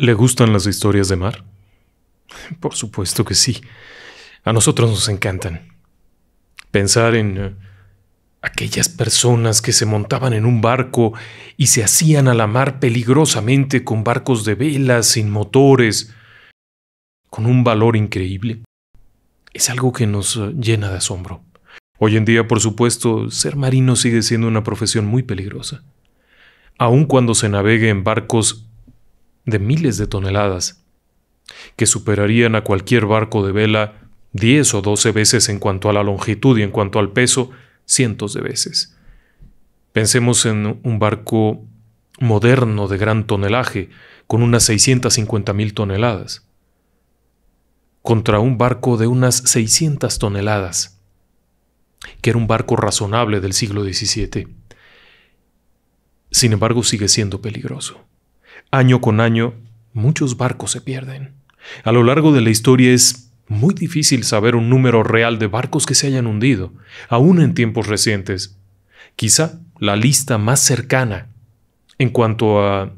¿Le gustan las historias de mar? Por supuesto que sí. A nosotros nos encantan. Pensar en eh, aquellas personas que se montaban en un barco y se hacían a la mar peligrosamente con barcos de velas, sin motores, con un valor increíble, es algo que nos eh, llena de asombro. Hoy en día, por supuesto, ser marino sigue siendo una profesión muy peligrosa. Aun cuando se navegue en barcos de miles de toneladas, que superarían a cualquier barco de vela 10 o 12 veces en cuanto a la longitud y en cuanto al peso, cientos de veces. Pensemos en un barco moderno de gran tonelaje, con unas 650 mil toneladas, contra un barco de unas 600 toneladas, que era un barco razonable del siglo XVII. Sin embargo, sigue siendo peligroso. Año con año, muchos barcos se pierden. A lo largo de la historia es muy difícil saber un número real de barcos que se hayan hundido, aún en tiempos recientes. Quizá la lista más cercana en cuanto a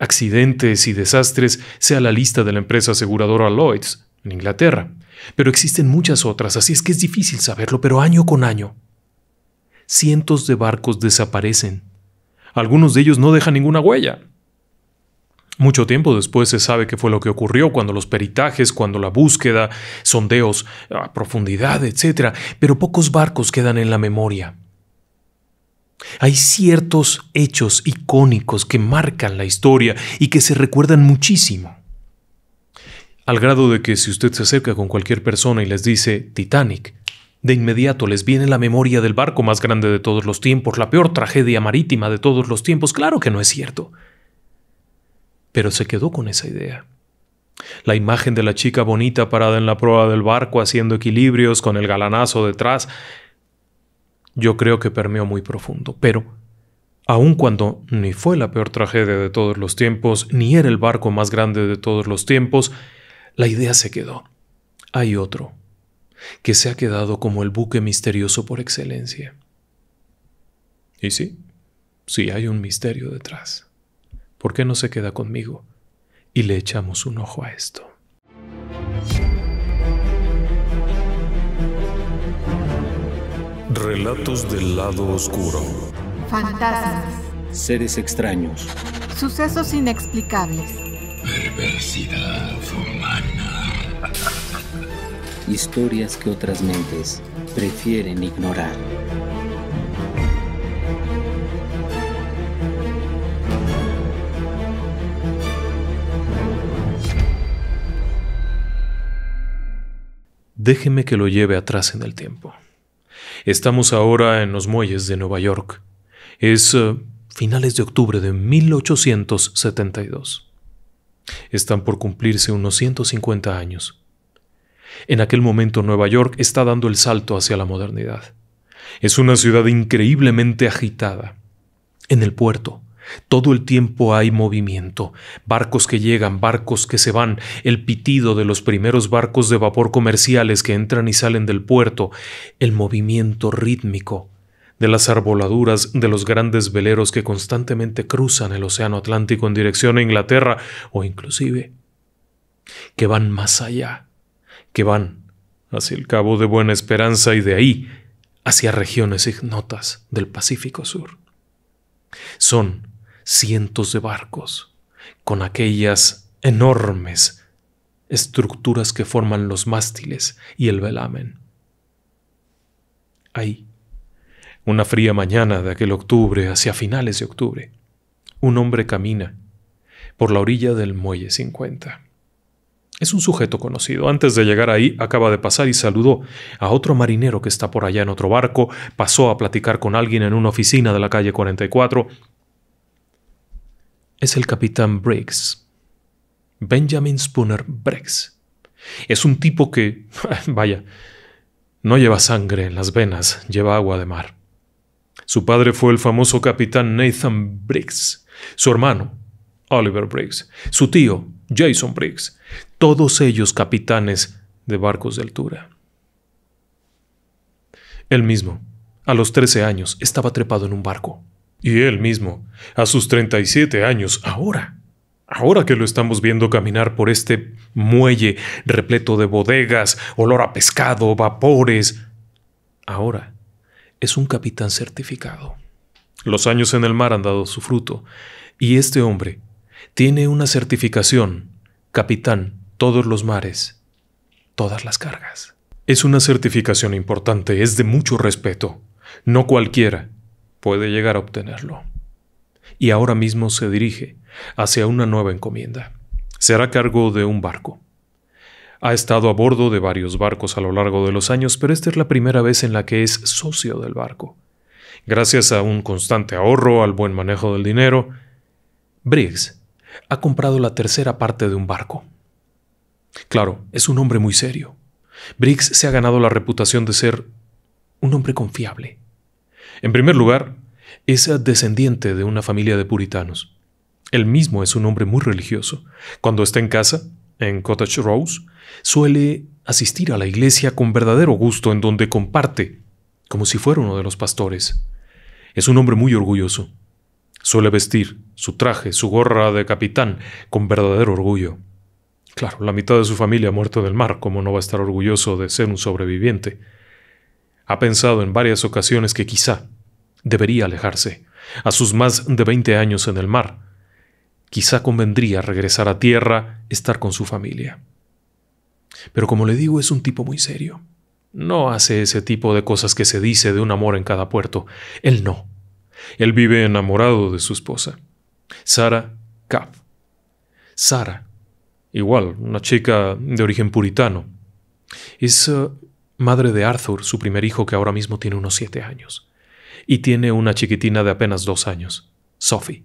accidentes y desastres sea la lista de la empresa aseguradora Lloyds, en Inglaterra. Pero existen muchas otras, así es que es difícil saberlo, pero año con año. Cientos de barcos desaparecen. Algunos de ellos no dejan ninguna huella. Mucho tiempo después se sabe qué fue lo que ocurrió cuando los peritajes, cuando la búsqueda, sondeos a profundidad, etc. Pero pocos barcos quedan en la memoria. Hay ciertos hechos icónicos que marcan la historia y que se recuerdan muchísimo. Al grado de que si usted se acerca con cualquier persona y les dice Titanic, de inmediato les viene la memoria del barco más grande de todos los tiempos, la peor tragedia marítima de todos los tiempos. Claro que no es cierto pero se quedó con esa idea. La imagen de la chica bonita parada en la proa del barco haciendo equilibrios con el galanazo detrás, yo creo que permeó muy profundo, pero aun cuando ni fue la peor tragedia de todos los tiempos, ni era el barco más grande de todos los tiempos, la idea se quedó. Hay otro, que se ha quedado como el buque misterioso por excelencia. Y sí, sí hay un misterio detrás. ¿por qué no se queda conmigo? Y le echamos un ojo a esto. Relatos del lado oscuro. Fantasmas. Seres extraños. Sucesos inexplicables. Perversidad humana. Historias que otras mentes prefieren ignorar. déjeme que lo lleve atrás en el tiempo. Estamos ahora en los muelles de Nueva York. Es eh, finales de octubre de 1872. Están por cumplirse unos 150 años. En aquel momento Nueva York está dando el salto hacia la modernidad. Es una ciudad increíblemente agitada. En el puerto, todo el tiempo hay movimiento, barcos que llegan, barcos que se van, el pitido de los primeros barcos de vapor comerciales que entran y salen del puerto, el movimiento rítmico de las arboladuras de los grandes veleros que constantemente cruzan el Océano Atlántico en dirección a Inglaterra o inclusive que van más allá, que van hacia el Cabo de Buena Esperanza y de ahí hacia regiones ignotas del Pacífico Sur. Son cientos de barcos, con aquellas enormes estructuras que forman los mástiles y el velamen. Ahí, una fría mañana de aquel octubre, hacia finales de octubre, un hombre camina por la orilla del muelle 50. Es un sujeto conocido. Antes de llegar ahí, acaba de pasar y saludó a otro marinero que está por allá en otro barco, pasó a platicar con alguien en una oficina de la calle 44, es el capitán Briggs. Benjamin Spooner Briggs. Es un tipo que, vaya, no lleva sangre en las venas, lleva agua de mar. Su padre fue el famoso capitán Nathan Briggs, su hermano, Oliver Briggs, su tío, Jason Briggs, todos ellos capitanes de barcos de altura. Él mismo, a los 13 años, estaba trepado en un barco. Y él mismo, a sus 37 años, ahora, ahora que lo estamos viendo caminar por este muelle repleto de bodegas, olor a pescado, vapores, ahora es un capitán certificado. Los años en el mar han dado su fruto, y este hombre tiene una certificación, capitán, todos los mares, todas las cargas. Es una certificación importante, es de mucho respeto. No cualquiera puede llegar a obtenerlo. Y ahora mismo se dirige hacia una nueva encomienda. Será cargo de un barco. Ha estado a bordo de varios barcos a lo largo de los años, pero esta es la primera vez en la que es socio del barco. Gracias a un constante ahorro, al buen manejo del dinero, Briggs ha comprado la tercera parte de un barco. Claro, es un hombre muy serio. Briggs se ha ganado la reputación de ser un hombre confiable, en primer lugar, es descendiente de una familia de puritanos. Él mismo es un hombre muy religioso. Cuando está en casa, en Cottage Rose, suele asistir a la iglesia con verdadero gusto en donde comparte, como si fuera uno de los pastores. Es un hombre muy orgulloso. Suele vestir su traje, su gorra de capitán, con verdadero orgullo. Claro, la mitad de su familia ha muerto del mar, como no va a estar orgulloso de ser un sobreviviente. Ha pensado en varias ocasiones que quizá debería alejarse, a sus más de 20 años en el mar. Quizá convendría regresar a tierra, estar con su familia. Pero como le digo, es un tipo muy serio. No hace ese tipo de cosas que se dice de un amor en cada puerto. Él no. Él vive enamorado de su esposa, Sara Kapp. Sara, igual, una chica de origen puritano. Es uh, madre de Arthur, su primer hijo que ahora mismo tiene unos siete años. Y tiene una chiquitina de apenas dos años, Sophie.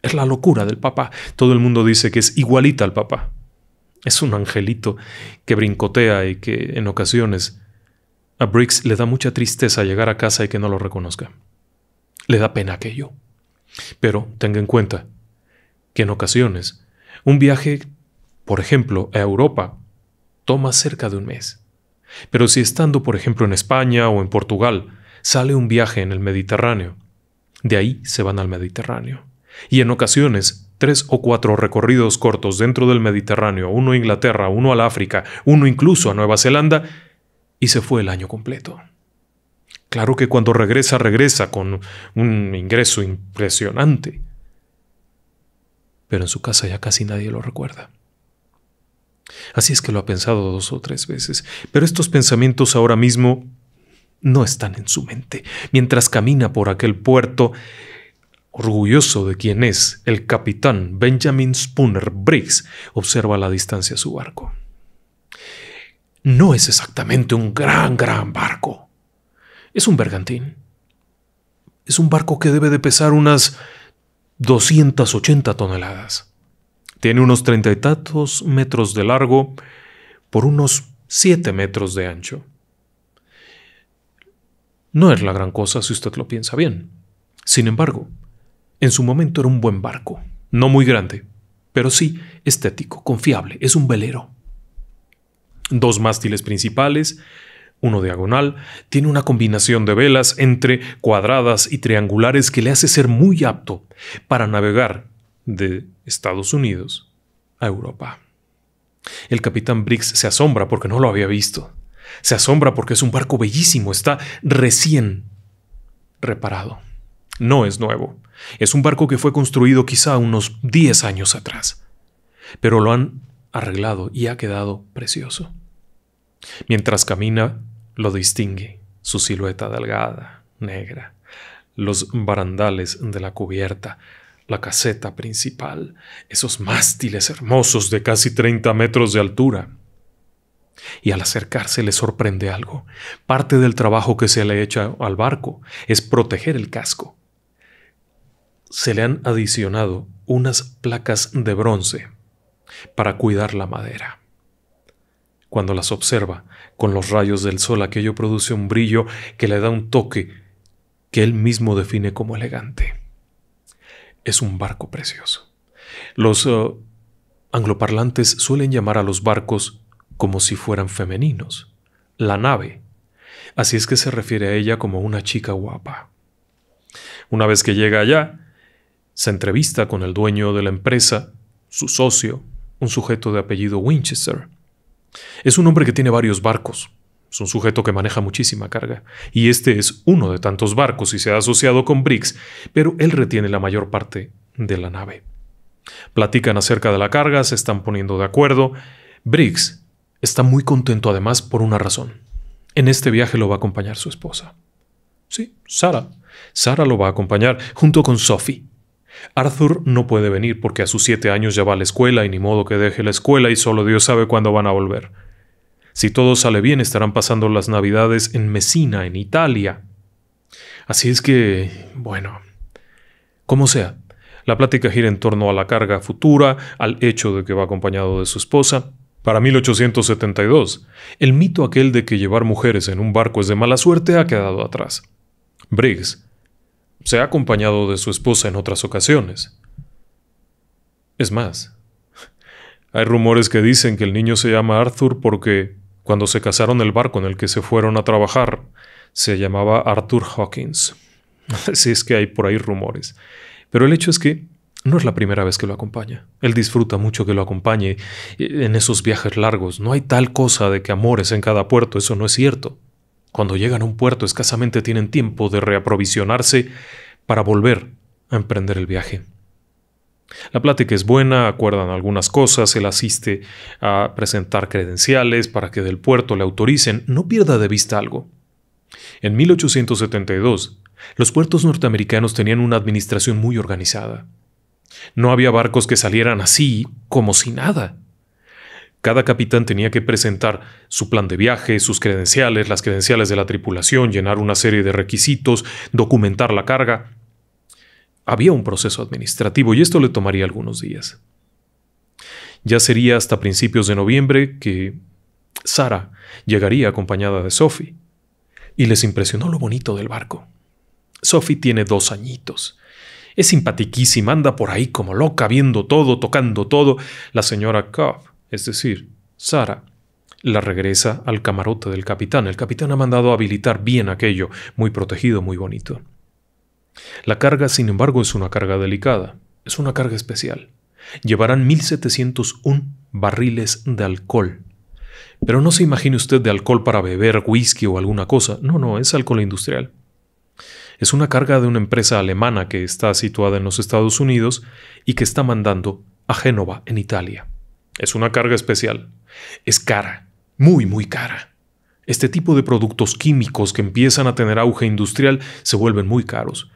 Es la locura del papá. Todo el mundo dice que es igualita al papá. Es un angelito que brincotea y que en ocasiones a Briggs le da mucha tristeza llegar a casa y que no lo reconozca. Le da pena aquello. Pero tenga en cuenta que en ocasiones un viaje, por ejemplo, a Europa, toma cerca de un mes. Pero si estando, por ejemplo, en España o en Portugal, sale un viaje en el Mediterráneo, de ahí se van al Mediterráneo. Y en ocasiones, tres o cuatro recorridos cortos dentro del Mediterráneo, uno a Inglaterra, uno al África, uno incluso a Nueva Zelanda, y se fue el año completo. Claro que cuando regresa, regresa con un ingreso impresionante. Pero en su casa ya casi nadie lo recuerda. Así es que lo ha pensado dos o tres veces, pero estos pensamientos ahora mismo no están en su mente. Mientras camina por aquel puerto, orgulloso de quien es, el capitán Benjamin Spooner Briggs observa a la distancia su barco. No es exactamente un gran, gran barco. Es un bergantín. Es un barco que debe de pesar unas 280 toneladas. Tiene unos treinta y tantos metros de largo por unos siete metros de ancho. No es la gran cosa si usted lo piensa bien. Sin embargo, en su momento era un buen barco, no muy grande, pero sí estético, confiable, es un velero. Dos mástiles principales, uno diagonal, tiene una combinación de velas entre cuadradas y triangulares que le hace ser muy apto para navegar de Estados Unidos a Europa. El capitán Briggs se asombra porque no lo había visto. Se asombra porque es un barco bellísimo, está recién reparado. No es nuevo. Es un barco que fue construido quizá unos 10 años atrás. Pero lo han arreglado y ha quedado precioso. Mientras camina, lo distingue su silueta delgada, negra, los barandales de la cubierta, la caseta principal, esos mástiles hermosos de casi 30 metros de altura. Y al acercarse le sorprende algo. Parte del trabajo que se le echa al barco es proteger el casco. Se le han adicionado unas placas de bronce para cuidar la madera. Cuando las observa, con los rayos del sol aquello produce un brillo que le da un toque que él mismo define como elegante es un barco precioso. Los eh, angloparlantes suelen llamar a los barcos como si fueran femeninos, la nave. Así es que se refiere a ella como una chica guapa. Una vez que llega allá, se entrevista con el dueño de la empresa, su socio, un sujeto de apellido Winchester. Es un hombre que tiene varios barcos, es un sujeto que maneja muchísima carga, y este es uno de tantos barcos y se ha asociado con Briggs, pero él retiene la mayor parte de la nave. Platican acerca de la carga, se están poniendo de acuerdo. Briggs está muy contento además por una razón. En este viaje lo va a acompañar su esposa. Sí, Sara. Sara lo va a acompañar junto con Sophie. Arthur no puede venir porque a sus siete años ya va a la escuela y ni modo que deje la escuela y solo Dios sabe cuándo van a volver. Si todo sale bien, estarán pasando las navidades en Messina, en Italia. Así es que, bueno, como sea, la plática gira en torno a la carga futura, al hecho de que va acompañado de su esposa. Para 1872, el mito aquel de que llevar mujeres en un barco es de mala suerte ha quedado atrás. Briggs se ha acompañado de su esposa en otras ocasiones. Es más, hay rumores que dicen que el niño se llama Arthur porque cuando se casaron el barco en el que se fueron a trabajar se llamaba Arthur Hawkins. Si es que hay por ahí rumores. Pero el hecho es que no es la primera vez que lo acompaña. Él disfruta mucho que lo acompañe en esos viajes largos. No hay tal cosa de que amores en cada puerto, eso no es cierto. Cuando llegan a un puerto escasamente tienen tiempo de reaprovisionarse para volver a emprender el viaje. La plática es buena, acuerdan algunas cosas, él asiste a presentar credenciales para que del puerto le autoricen, no pierda de vista algo. En 1872, los puertos norteamericanos tenían una administración muy organizada. No había barcos que salieran así, como si nada. Cada capitán tenía que presentar su plan de viaje, sus credenciales, las credenciales de la tripulación, llenar una serie de requisitos, documentar la carga, había un proceso administrativo y esto le tomaría algunos días. Ya sería hasta principios de noviembre que Sara llegaría acompañada de Sophie. Y les impresionó lo bonito del barco. Sophie tiene dos añitos. Es simpatiquísima, anda por ahí como loca, viendo todo, tocando todo. La señora Cobb, es decir, Sara, la regresa al camarote del capitán. El capitán ha mandado a habilitar bien aquello, muy protegido, muy bonito. La carga, sin embargo, es una carga delicada, es una carga especial. Llevarán 1.701 barriles de alcohol. Pero no se imagine usted de alcohol para beber whisky o alguna cosa, no, no, es alcohol industrial. Es una carga de una empresa alemana que está situada en los Estados Unidos y que está mandando a Génova, en Italia. Es una carga especial. Es cara, muy, muy cara. Este tipo de productos químicos que empiezan a tener auge industrial se vuelven muy caros.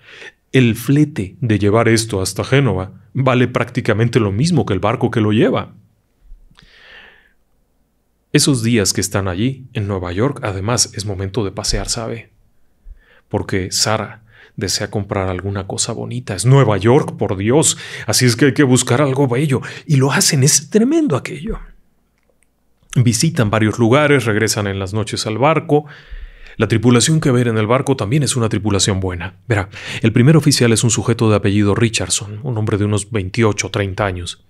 El flete de llevar esto hasta Génova vale prácticamente lo mismo que el barco que lo lleva. Esos días que están allí, en Nueva York, además es momento de pasear, ¿sabe? Porque Sara desea comprar alguna cosa bonita. Es Nueva York, por Dios. Así es que hay que buscar algo bello. Y lo hacen, es tremendo aquello. Visitan varios lugares, regresan en las noches al barco. La tripulación que ver en el barco también es una tripulación buena. Verá, el primer oficial es un sujeto de apellido Richardson, un hombre de unos 28 o 30 años.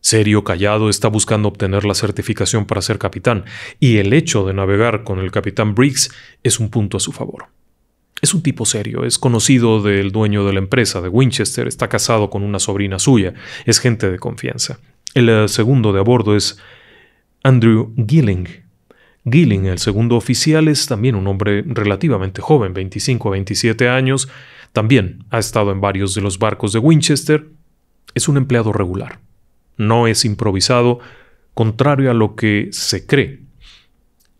Serio, callado, está buscando obtener la certificación para ser capitán, y el hecho de navegar con el capitán Briggs es un punto a su favor. Es un tipo serio, es conocido del dueño de la empresa, de Winchester, está casado con una sobrina suya, es gente de confianza. El eh, segundo de a bordo es Andrew Gilling. Gilling, el segundo oficial, es también un hombre relativamente joven, 25 a 27 años, también ha estado en varios de los barcos de Winchester, es un empleado regular. No es improvisado, contrario a lo que se cree.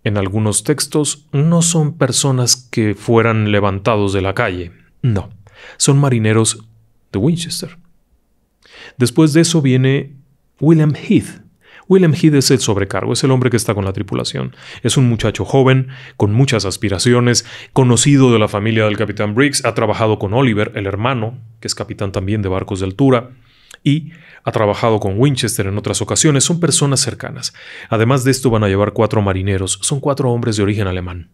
En algunos textos no son personas que fueran levantados de la calle, no, son marineros de Winchester. Después de eso viene William Heath, William Heath es el sobrecargo, es el hombre que está con la tripulación. Es un muchacho joven, con muchas aspiraciones, conocido de la familia del capitán Briggs, ha trabajado con Oliver, el hermano, que es capitán también de barcos de altura, y ha trabajado con Winchester en otras ocasiones, son personas cercanas. Además de esto van a llevar cuatro marineros, son cuatro hombres de origen alemán.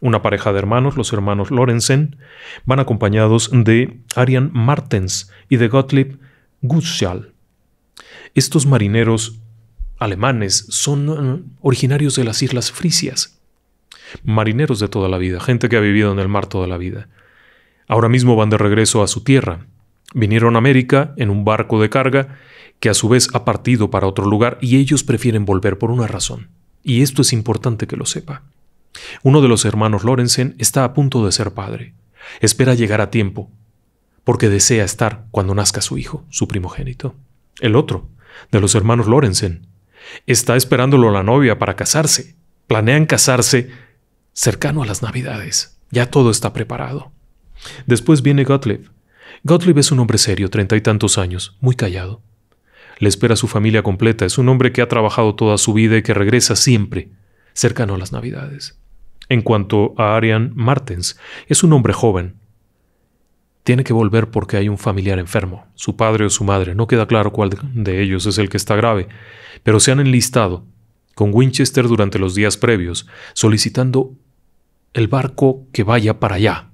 Una pareja de hermanos, los hermanos Lorenzen, van acompañados de Arian Martens y de Gottlieb Gutschall. Estos marineros alemanes, son eh, originarios de las Islas Frisias. Marineros de toda la vida, gente que ha vivido en el mar toda la vida. Ahora mismo van de regreso a su tierra. Vinieron a América en un barco de carga que a su vez ha partido para otro lugar y ellos prefieren volver por una razón. Y esto es importante que lo sepa. Uno de los hermanos Lorenzen está a punto de ser padre. Espera llegar a tiempo, porque desea estar cuando nazca su hijo, su primogénito. El otro, de los hermanos Lorenzen, Está esperándolo la novia para casarse. Planean casarse cercano a las Navidades. Ya todo está preparado. Después viene Gottlieb. Gottlieb es un hombre serio, treinta y tantos años, muy callado. Le espera su familia completa. Es un hombre que ha trabajado toda su vida y que regresa siempre, cercano a las Navidades. En cuanto a Arian Martens, es un hombre joven, tiene que volver porque hay un familiar enfermo, su padre o su madre, no queda claro cuál de ellos es el que está grave, pero se han enlistado con Winchester durante los días previos, solicitando el barco que vaya para allá.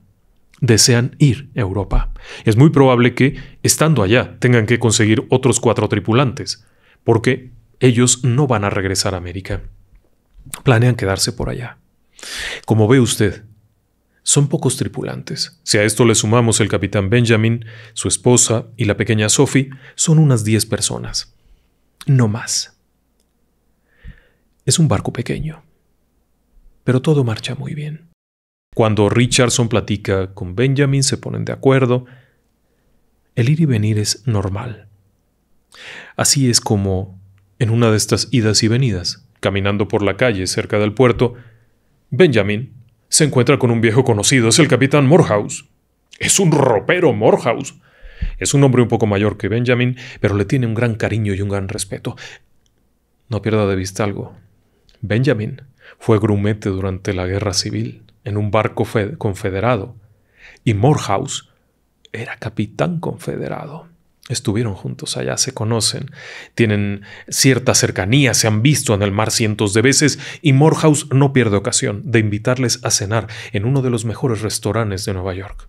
Desean ir a Europa. Es muy probable que, estando allá, tengan que conseguir otros cuatro tripulantes, porque ellos no van a regresar a América. Planean quedarse por allá. Como ve usted, son pocos tripulantes. Si a esto le sumamos el capitán Benjamin, su esposa y la pequeña Sophie, son unas 10 personas. No más. Es un barco pequeño. Pero todo marcha muy bien. Cuando Richardson platica con Benjamin, se ponen de acuerdo. El ir y venir es normal. Así es como, en una de estas idas y venidas, caminando por la calle cerca del puerto, Benjamin se encuentra con un viejo conocido, es el capitán Morehouse. Es un ropero Morehouse. Es un hombre un poco mayor que Benjamin, pero le tiene un gran cariño y un gran respeto. No pierda de vista algo. Benjamin fue grumete durante la guerra civil en un barco confederado y Morehouse era capitán confederado estuvieron juntos allá, se conocen, tienen cierta cercanía, se han visto en el mar cientos de veces y Morehouse no pierde ocasión de invitarles a cenar en uno de los mejores restaurantes de Nueva York.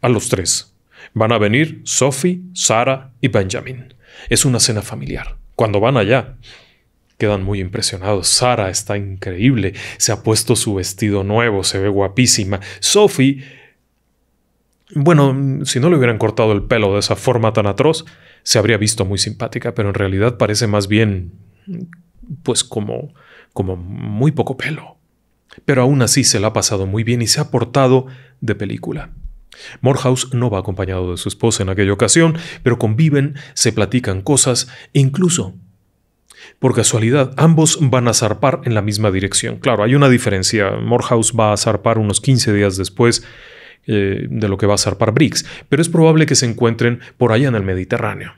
A los tres van a venir Sophie, Sara y Benjamin. Es una cena familiar. Cuando van allá, quedan muy impresionados. Sara está increíble, se ha puesto su vestido nuevo, se ve guapísima. Sophie bueno, mm, si no le hubieran cortado el pelo de esa forma tan atroz, se habría visto muy simpática, pero en realidad parece más bien, pues como, como muy poco pelo. Pero aún así se la ha pasado muy bien y se ha portado de película. Morehouse no va acompañado de su esposa en aquella ocasión, pero conviven, se platican cosas e incluso, por casualidad, ambos van a zarpar en la misma dirección. Claro, hay una diferencia. Morehouse va a zarpar unos 15 días después eh, de lo que va a zarpar Briggs pero es probable que se encuentren por allá en el Mediterráneo.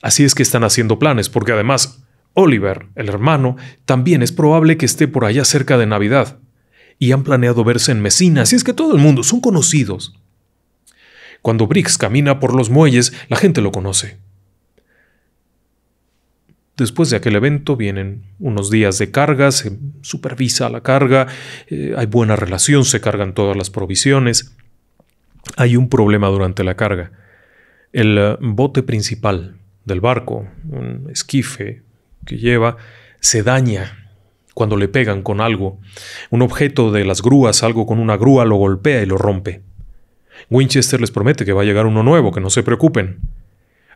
Así es que están haciendo planes, porque además Oliver, el hermano, también es probable que esté por allá cerca de Navidad, y han planeado verse en Mesina, así es que todo el mundo son conocidos. Cuando Briggs camina por los muelles, la gente lo conoce. Después de aquel evento vienen unos días de carga, se supervisa la carga, eh, hay buena relación, se cargan todas las provisiones. Hay un problema durante la carga. El eh, bote principal del barco, un esquife que lleva, se daña cuando le pegan con algo. Un objeto de las grúas, algo con una grúa, lo golpea y lo rompe. Winchester les promete que va a llegar uno nuevo, que no se preocupen.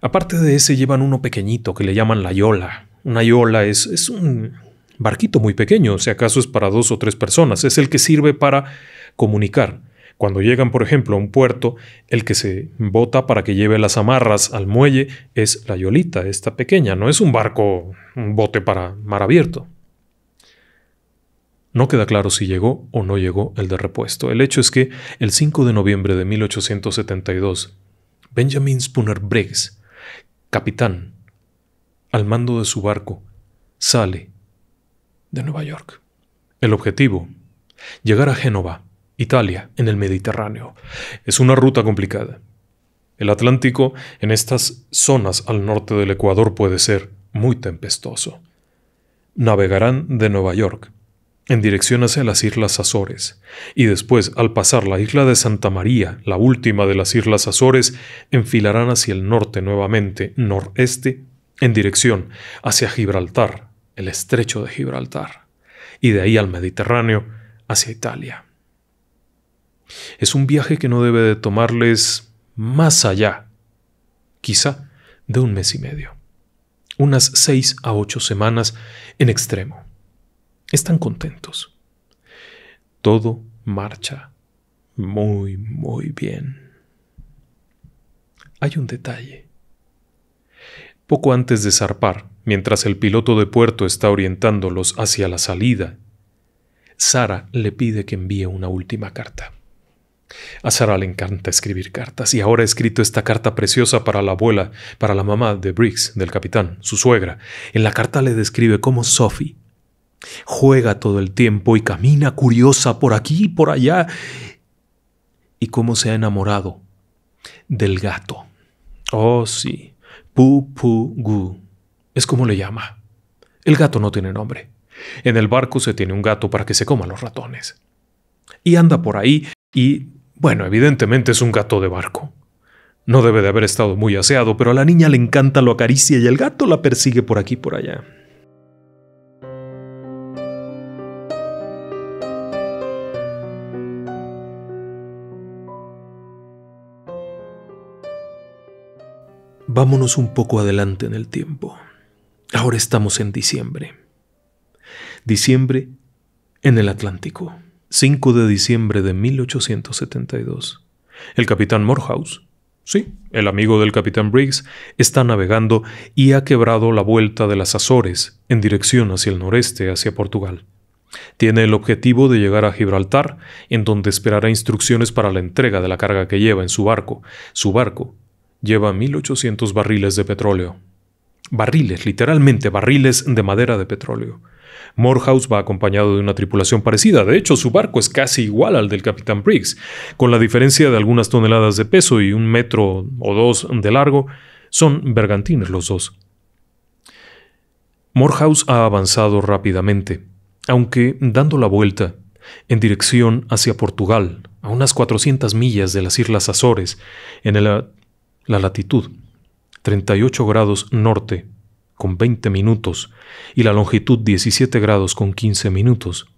Aparte de ese llevan uno pequeñito que le llaman la yola. Una yola es, un barquito muy pequeño, si acaso es para dos o tres personas. Es el que sirve para comunicar. Cuando llegan, por ejemplo, a un puerto, el que se bota para que lleve las amarras al muelle es la yolita, esta pequeña, no es un barco, un bote para mar abierto. No queda claro si llegó o no llegó el de repuesto. El hecho es que el 5 de noviembre de 1872, Benjamin Spooner Briggs capitán, al mando de su barco, sale de Nueva York. El objetivo, llegar a Génova, Italia, en el Mediterráneo. Es una ruta complicada. El Atlántico, en estas zonas al norte del Ecuador, puede ser muy tempestuoso. Navegarán de Nueva York en dirección hacia las Islas Azores, y después, al pasar la isla de Santa María, la última de las Islas Azores, enfilarán hacia el norte nuevamente, noreste, en dirección hacia Gibraltar, el estrecho de Gibraltar, y de ahí al Mediterráneo, hacia Italia. Es un viaje que no debe de tomarles más allá, quizá de un mes y medio, unas seis a ocho semanas en extremo. Están contentos. Todo marcha muy, muy bien. Hay un detalle. Poco antes de zarpar, mientras el piloto de puerto está orientándolos hacia la salida, Sara le pide que envíe una última carta. A Sara le encanta escribir cartas y ahora ha escrito esta carta preciosa para la abuela, para la mamá de Briggs, del capitán, su suegra. En la carta le describe cómo Sophie Juega todo el tiempo y camina curiosa por aquí y por allá. Y cómo se ha enamorado del gato. Oh, sí. Pu Pu Gu. Es como le llama. El gato no tiene nombre. En el barco se tiene un gato para que se coma los ratones. Y anda por ahí y, bueno, evidentemente es un gato de barco. No debe de haber estado muy aseado, pero a la niña le encanta, lo acaricia y el gato la persigue por aquí y por allá. Vámonos un poco adelante en el tiempo. Ahora estamos en diciembre. Diciembre en el Atlántico. 5 de diciembre de 1872. El capitán Morehouse, sí, el amigo del capitán Briggs, está navegando y ha quebrado la vuelta de las Azores en dirección hacia el noreste, hacia Portugal. Tiene el objetivo de llegar a Gibraltar, en donde esperará instrucciones para la entrega de la carga que lleva en su barco. Su barco lleva 1.800 barriles de petróleo. Barriles, literalmente barriles de madera de petróleo. Morehouse va acompañado de una tripulación parecida, de hecho su barco es casi igual al del capitán Briggs, con la diferencia de algunas toneladas de peso y un metro o dos de largo, son bergantines los dos. Morehouse ha avanzado rápidamente, aunque dando la vuelta, en dirección hacia Portugal, a unas 400 millas de las Islas Azores, en el la latitud, 38 grados norte con 20 minutos y la longitud 17 grados con 15 minutos,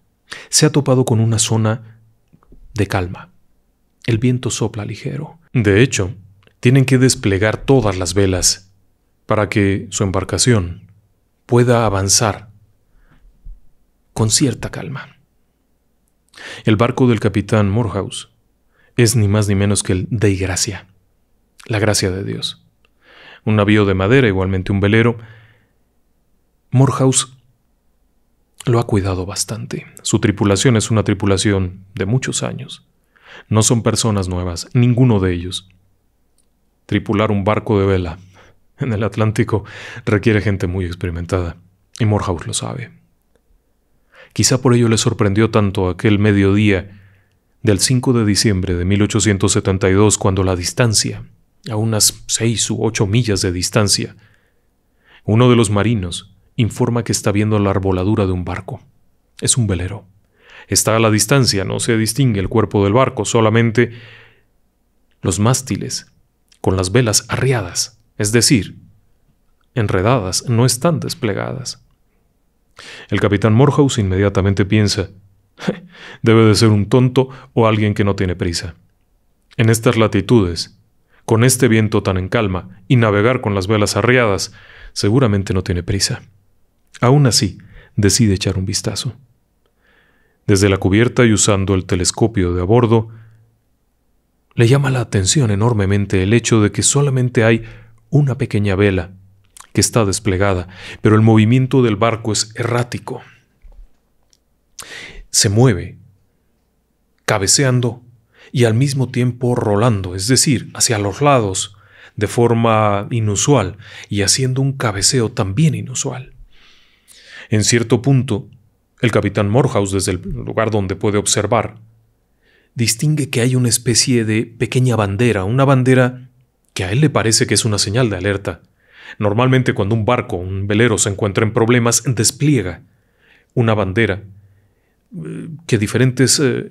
se ha topado con una zona de calma. El viento sopla ligero. De hecho, tienen que desplegar todas las velas para que su embarcación pueda avanzar con cierta calma. El barco del capitán Morehouse es ni más ni menos que el de Gracia la gracia de Dios. Un navío de madera, igualmente un velero. Morehouse lo ha cuidado bastante. Su tripulación es una tripulación de muchos años. No son personas nuevas, ninguno de ellos. Tripular un barco de vela en el Atlántico requiere gente muy experimentada, y Morehouse lo sabe. Quizá por ello le sorprendió tanto aquel mediodía del 5 de diciembre de 1872 cuando la distancia a unas seis u ocho millas de distancia. Uno de los marinos informa que está viendo la arboladura de un barco. Es un velero. Está a la distancia, no se distingue el cuerpo del barco, solamente los mástiles, con las velas arriadas, es decir, enredadas, no están desplegadas. El capitán Morehouse inmediatamente piensa, debe de ser un tonto o alguien que no tiene prisa. En estas latitudes, con este viento tan en calma y navegar con las velas arriadas, seguramente no tiene prisa. Aún así, decide echar un vistazo. Desde la cubierta y usando el telescopio de a bordo, le llama la atención enormemente el hecho de que solamente hay una pequeña vela que está desplegada, pero el movimiento del barco es errático. Se mueve, cabeceando y al mismo tiempo rolando, es decir, hacia los lados, de forma inusual y haciendo un cabeceo también inusual. En cierto punto, el capitán Morhouse, desde el lugar donde puede observar, distingue que hay una especie de pequeña bandera, una bandera que a él le parece que es una señal de alerta. Normalmente cuando un barco, un velero se encuentra en problemas, despliega una bandera eh, que diferentes eh,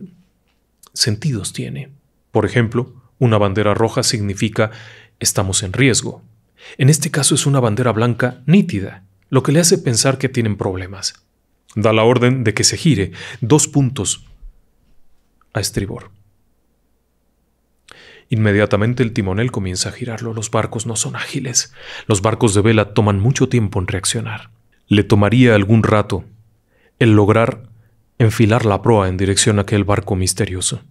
sentidos tiene. Por ejemplo, una bandera roja significa estamos en riesgo. En este caso es una bandera blanca nítida, lo que le hace pensar que tienen problemas. Da la orden de que se gire dos puntos a estribor. Inmediatamente el timonel comienza a girarlo. Los barcos no son ágiles. Los barcos de vela toman mucho tiempo en reaccionar. Le tomaría algún rato el lograr enfilar la proa en dirección a aquel barco misterioso.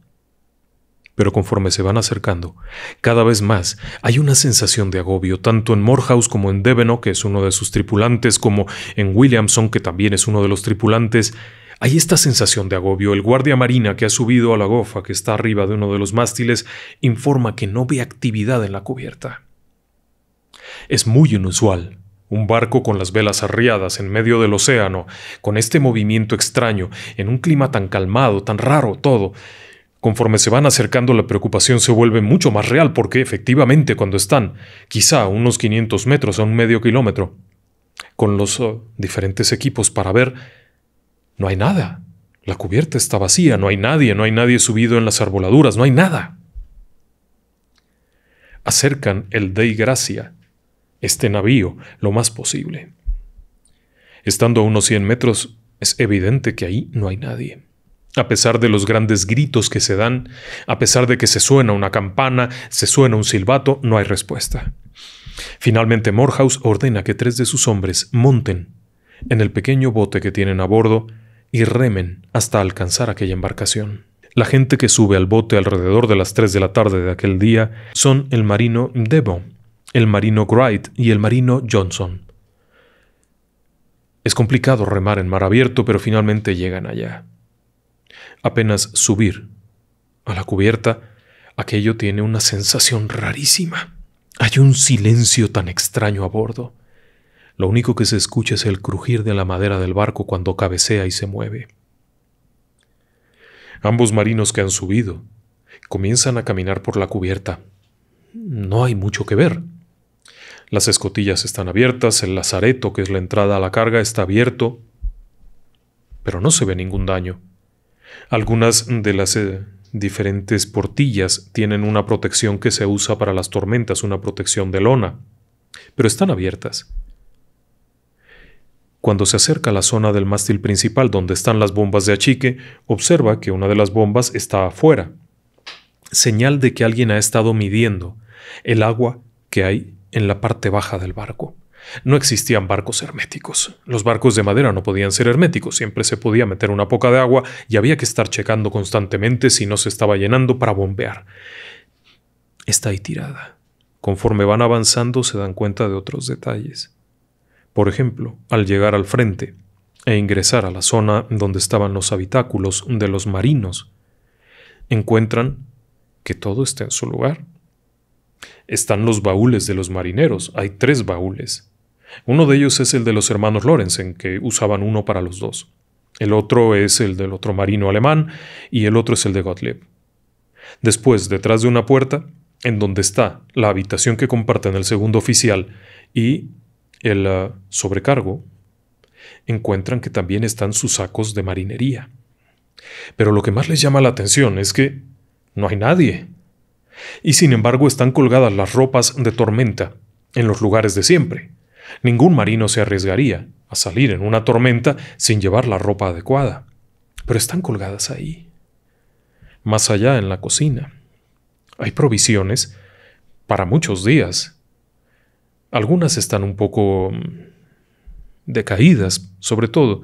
Pero conforme se van acercando, cada vez más hay una sensación de agobio, tanto en Morehouse como en Debeno, que es uno de sus tripulantes, como en Williamson, que también es uno de los tripulantes. Hay esta sensación de agobio. El guardia marina que ha subido a la gofa que está arriba de uno de los mástiles informa que no ve actividad en la cubierta. Es muy inusual un barco con las velas arriadas en medio del océano, con este movimiento extraño, en un clima tan calmado, tan raro todo. Conforme se van acercando la preocupación se vuelve mucho más real porque efectivamente cuando están, quizá a unos 500 metros, a un medio kilómetro, con los oh, diferentes equipos para ver, no hay nada. La cubierta está vacía, no hay nadie, no hay nadie subido en las arboladuras, no hay nada. Acercan el Dei Gracia, este navío lo más posible. Estando a unos 100 metros, es evidente que ahí no hay nadie. A pesar de los grandes gritos que se dan, a pesar de que se suena una campana, se suena un silbato, no hay respuesta. Finalmente Morehouse ordena que tres de sus hombres monten en el pequeño bote que tienen a bordo y remen hasta alcanzar aquella embarcación. La gente que sube al bote alrededor de las 3 de la tarde de aquel día son el marino Debo el marino Wright y el marino Johnson. Es complicado remar en mar abierto, pero finalmente llegan allá. Apenas subir a la cubierta, aquello tiene una sensación rarísima. Hay un silencio tan extraño a bordo. Lo único que se escucha es el crujir de la madera del barco cuando cabecea y se mueve. Ambos marinos que han subido comienzan a caminar por la cubierta. No hay mucho que ver. Las escotillas están abiertas, el lazareto, que es la entrada a la carga, está abierto, pero no se ve ningún daño. Algunas de las eh, diferentes portillas tienen una protección que se usa para las tormentas, una protección de lona, pero están abiertas. Cuando se acerca a la zona del mástil principal donde están las bombas de achique, observa que una de las bombas está afuera, señal de que alguien ha estado midiendo el agua que hay en la parte baja del barco. No existían barcos herméticos. Los barcos de madera no podían ser herméticos, siempre se podía meter una poca de agua y había que estar checando constantemente si no se estaba llenando para bombear. Está ahí tirada. Conforme van avanzando se dan cuenta de otros detalles. Por ejemplo, al llegar al frente e ingresar a la zona donde estaban los habitáculos de los marinos, encuentran que todo está en su lugar. Están los baúles de los marineros, hay tres baúles. Uno de ellos es el de los hermanos Lorenzen, que usaban uno para los dos. El otro es el del otro marino alemán y el otro es el de Gottlieb. Después, detrás de una puerta, en donde está la habitación que comparten el segundo oficial y el ah, sobrecargo, encuentran que también están sus sacos de marinería. Pero lo que más les llama la atención es que no hay nadie y sin embargo están colgadas las ropas de tormenta en los lugares de siempre. Ningún marino se arriesgaría a salir en una tormenta sin llevar la ropa adecuada, pero están colgadas ahí. Más allá en la cocina. Hay provisiones para muchos días. Algunas están un poco mm, decaídas, sobre todo.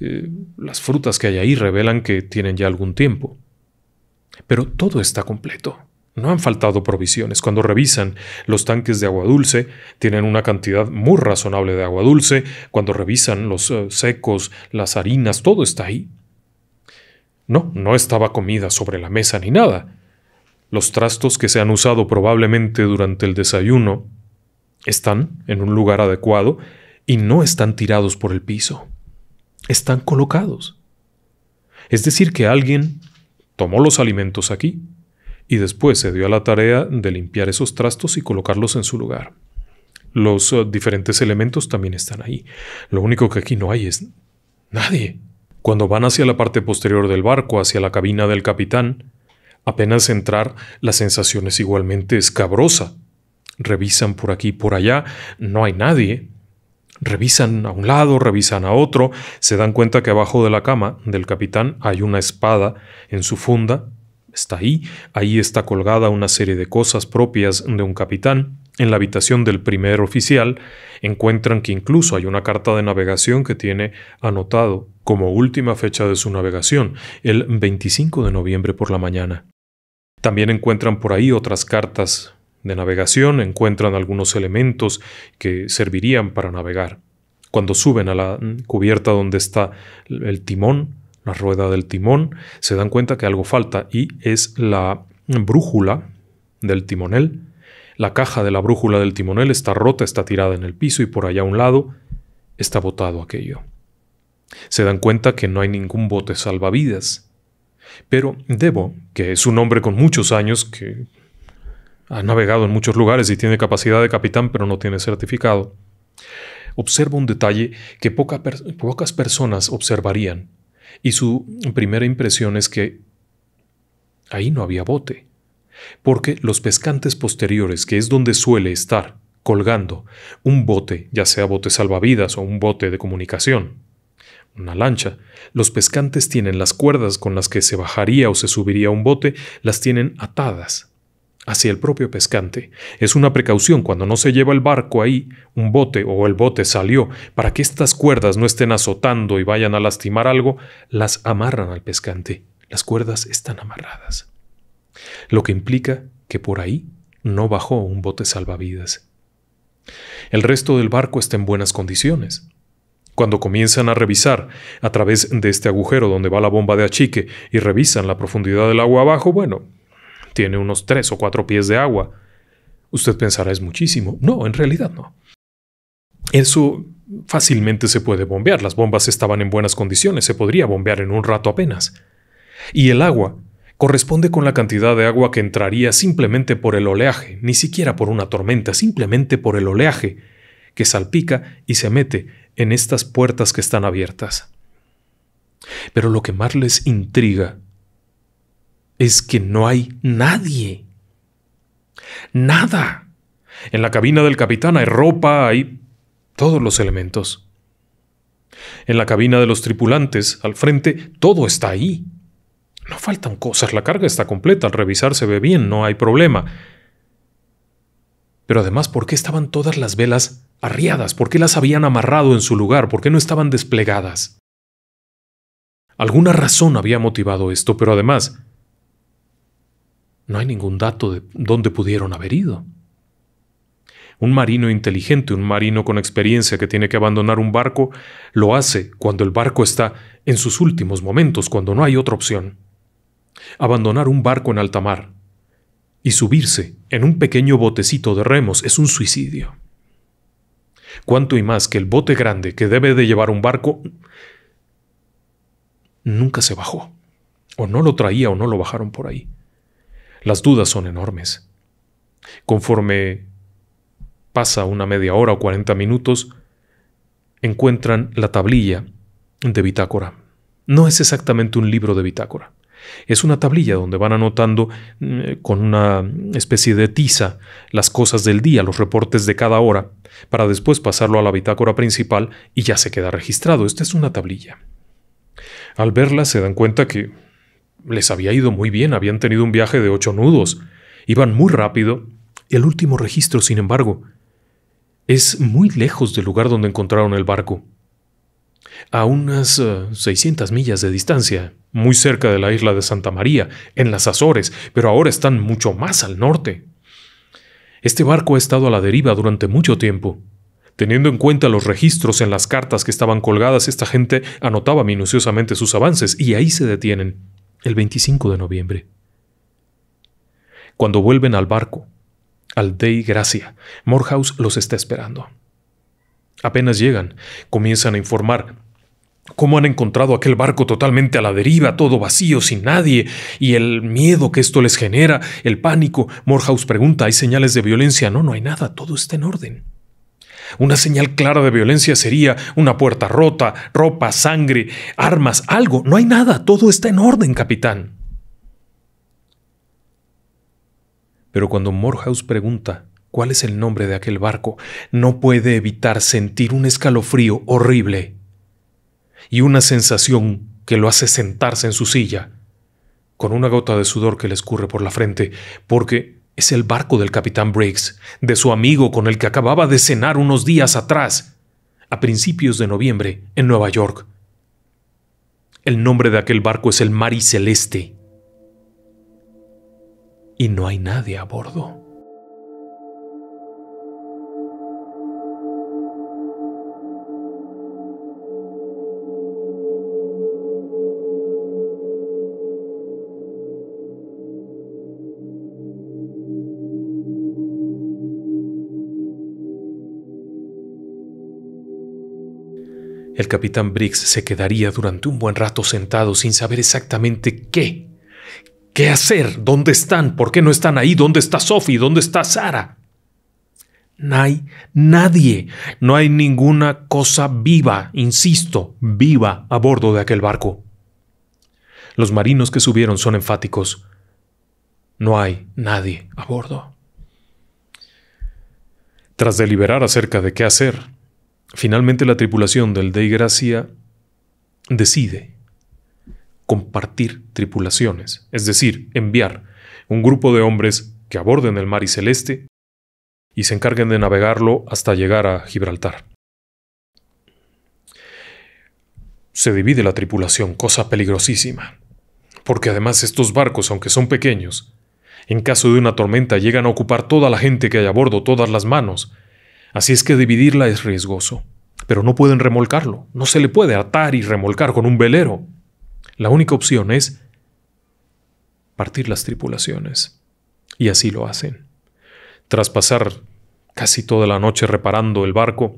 Eh, las frutas que hay ahí revelan que tienen ya algún tiempo. Pero todo está completo. No han faltado provisiones. Cuando revisan los tanques de agua dulce, tienen una cantidad muy razonable de agua dulce. Cuando revisan los eh, secos, las harinas, todo está ahí. No, no estaba comida sobre la mesa ni nada. Los trastos que se han usado probablemente durante el desayuno están en un lugar adecuado y no están tirados por el piso. Están colocados. Es decir, que alguien tomó los alimentos aquí, y después se dio a la tarea de limpiar esos trastos y colocarlos en su lugar. Los eh, diferentes elementos también están ahí. Lo único que aquí no hay es nadie. Cuando van hacia la parte posterior del barco, hacia la cabina del capitán, apenas entrar, la sensación es igualmente escabrosa. Revisan por aquí y por allá, no hay nadie. Revisan a un lado, revisan a otro, se dan cuenta que abajo de la cama del capitán hay una espada en su funda está ahí, ahí está colgada una serie de cosas propias de un capitán, en la habitación del primer oficial encuentran que incluso hay una carta de navegación que tiene anotado como última fecha de su navegación, el 25 de noviembre por la mañana. También encuentran por ahí otras cartas de navegación, encuentran algunos elementos que servirían para navegar. Cuando suben a la cubierta donde está el timón, la rueda del timón, se dan cuenta que algo falta y es la brújula del timonel. La caja de la brújula del timonel está rota, está tirada en el piso y por allá a un lado está botado aquello. Se dan cuenta que no hay ningún bote salvavidas. Pero Debo, que es un hombre con muchos años, que ha navegado en muchos lugares y tiene capacidad de capitán pero no tiene certificado, observa un detalle que pocas personas observarían y su primera impresión es que ahí no había bote, porque los pescantes posteriores, que es donde suele estar colgando un bote, ya sea bote salvavidas o un bote de comunicación, una lancha, los pescantes tienen las cuerdas con las que se bajaría o se subiría un bote, las tienen atadas hacia el propio pescante. Es una precaución cuando no se lleva el barco ahí, un bote o el bote salió, para que estas cuerdas no estén azotando y vayan a lastimar algo, las amarran al pescante. Las cuerdas están amarradas. Lo que implica que por ahí no bajó un bote salvavidas. El resto del barco está en buenas condiciones. Cuando comienzan a revisar a través de este agujero donde va la bomba de achique y revisan la profundidad del agua abajo, bueno, tiene unos tres o cuatro pies de agua. Usted pensará es muchísimo. No, en realidad no. Eso fácilmente se puede bombear. Las bombas estaban en buenas condiciones, se podría bombear en un rato apenas. Y el agua corresponde con la cantidad de agua que entraría simplemente por el oleaje, ni siquiera por una tormenta, simplemente por el oleaje que salpica y se mete en estas puertas que están abiertas. Pero lo que más les intriga es que no hay nadie. Nada. En la cabina del capitán hay ropa, hay todos los elementos. En la cabina de los tripulantes, al frente, todo está ahí. No faltan cosas, la carga está completa, al revisar se ve bien, no hay problema. Pero además, ¿por qué estaban todas las velas arriadas? ¿Por qué las habían amarrado en su lugar? ¿Por qué no estaban desplegadas? Alguna razón había motivado esto, pero además, no hay ningún dato de dónde pudieron haber ido. Un marino inteligente, un marino con experiencia que tiene que abandonar un barco, lo hace cuando el barco está en sus últimos momentos, cuando no hay otra opción. Abandonar un barco en alta mar y subirse en un pequeño botecito de remos es un suicidio. Cuanto y más que el bote grande que debe de llevar un barco nunca se bajó, o no lo traía o no lo bajaron por ahí. Las dudas son enormes. Conforme pasa una media hora o 40 minutos, encuentran la tablilla de bitácora. No es exactamente un libro de bitácora. Es una tablilla donde van anotando eh, con una especie de tiza las cosas del día, los reportes de cada hora, para después pasarlo a la bitácora principal y ya se queda registrado. Esta es una tablilla. Al verla se dan cuenta que les había ido muy bien, habían tenido un viaje de ocho nudos, iban muy rápido. El último registro, sin embargo, es muy lejos del lugar donde encontraron el barco, a unas 600 eh, millas de distancia, muy cerca de la isla de Santa María, en las Azores, pero ahora están mucho más al norte. Este barco ha estado a la deriva durante mucho tiempo. Teniendo en cuenta los registros en las cartas que estaban colgadas, esta gente anotaba minuciosamente sus avances y ahí se detienen el 25 de noviembre. Cuando vuelven al barco, al Dei Gracia, Morehouse los está esperando. Apenas llegan, comienzan a informar cómo han encontrado aquel barco totalmente a la deriva, todo vacío, sin nadie, y el miedo que esto les genera, el pánico. Morehouse pregunta, ¿hay señales de violencia? No, no hay nada, todo está en orden. Una señal clara de violencia sería una puerta rota, ropa, sangre, armas, algo. No hay nada, todo está en orden, capitán. Pero cuando Morehouse pregunta cuál es el nombre de aquel barco, no puede evitar sentir un escalofrío horrible y una sensación que lo hace sentarse en su silla, con una gota de sudor que le escurre por la frente, porque es el barco del capitán Briggs, de su amigo con el que acababa de cenar unos días atrás, a principios de noviembre, en Nueva York. El nombre de aquel barco es el Mari Celeste. Y no hay nadie a bordo. El capitán Briggs se quedaría durante un buen rato sentado sin saber exactamente qué. ¿Qué hacer? ¿Dónde están? ¿Por qué no están ahí? ¿Dónde está Sophie? ¿Dónde está Sara? No hay nadie. No hay ninguna cosa viva, insisto, viva a bordo de aquel barco. Los marinos que subieron son enfáticos. No hay nadie a bordo. Tras deliberar acerca de qué hacer, Finalmente la tripulación del Dei Gracia decide compartir tripulaciones, es decir, enviar un grupo de hombres que aborden el mar y celeste y se encarguen de navegarlo hasta llegar a Gibraltar. Se divide la tripulación, cosa peligrosísima, porque además estos barcos, aunque son pequeños, en caso de una tormenta llegan a ocupar toda la gente que hay a bordo, todas las manos, Así es que dividirla es riesgoso. Pero no pueden remolcarlo. No se le puede atar y remolcar con un velero. La única opción es partir las tripulaciones. Y así lo hacen. Tras pasar casi toda la noche reparando el barco,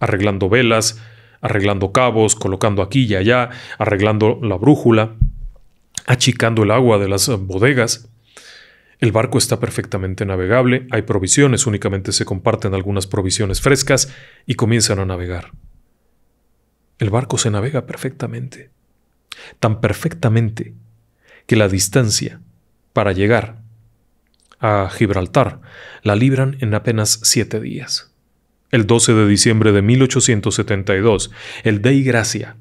arreglando velas, arreglando cabos, colocando aquí y allá, arreglando la brújula, achicando el agua de las bodegas, el barco está perfectamente navegable, hay provisiones, únicamente se comparten algunas provisiones frescas y comienzan a navegar. El barco se navega perfectamente, tan perfectamente que la distancia para llegar a Gibraltar la libran en apenas siete días. El 12 de diciembre de 1872, el Dei Gracia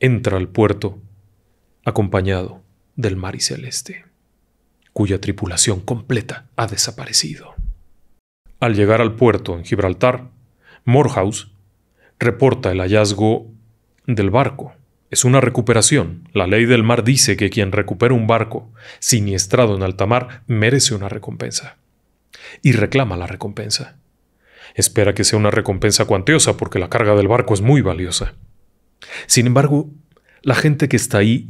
entra al puerto acompañado del mar y celeste cuya tripulación completa ha desaparecido. Al llegar al puerto en Gibraltar, Morehouse reporta el hallazgo del barco. Es una recuperación. La ley del mar dice que quien recupera un barco siniestrado en alta mar merece una recompensa. Y reclama la recompensa. Espera que sea una recompensa cuantiosa porque la carga del barco es muy valiosa. Sin embargo, la gente que está ahí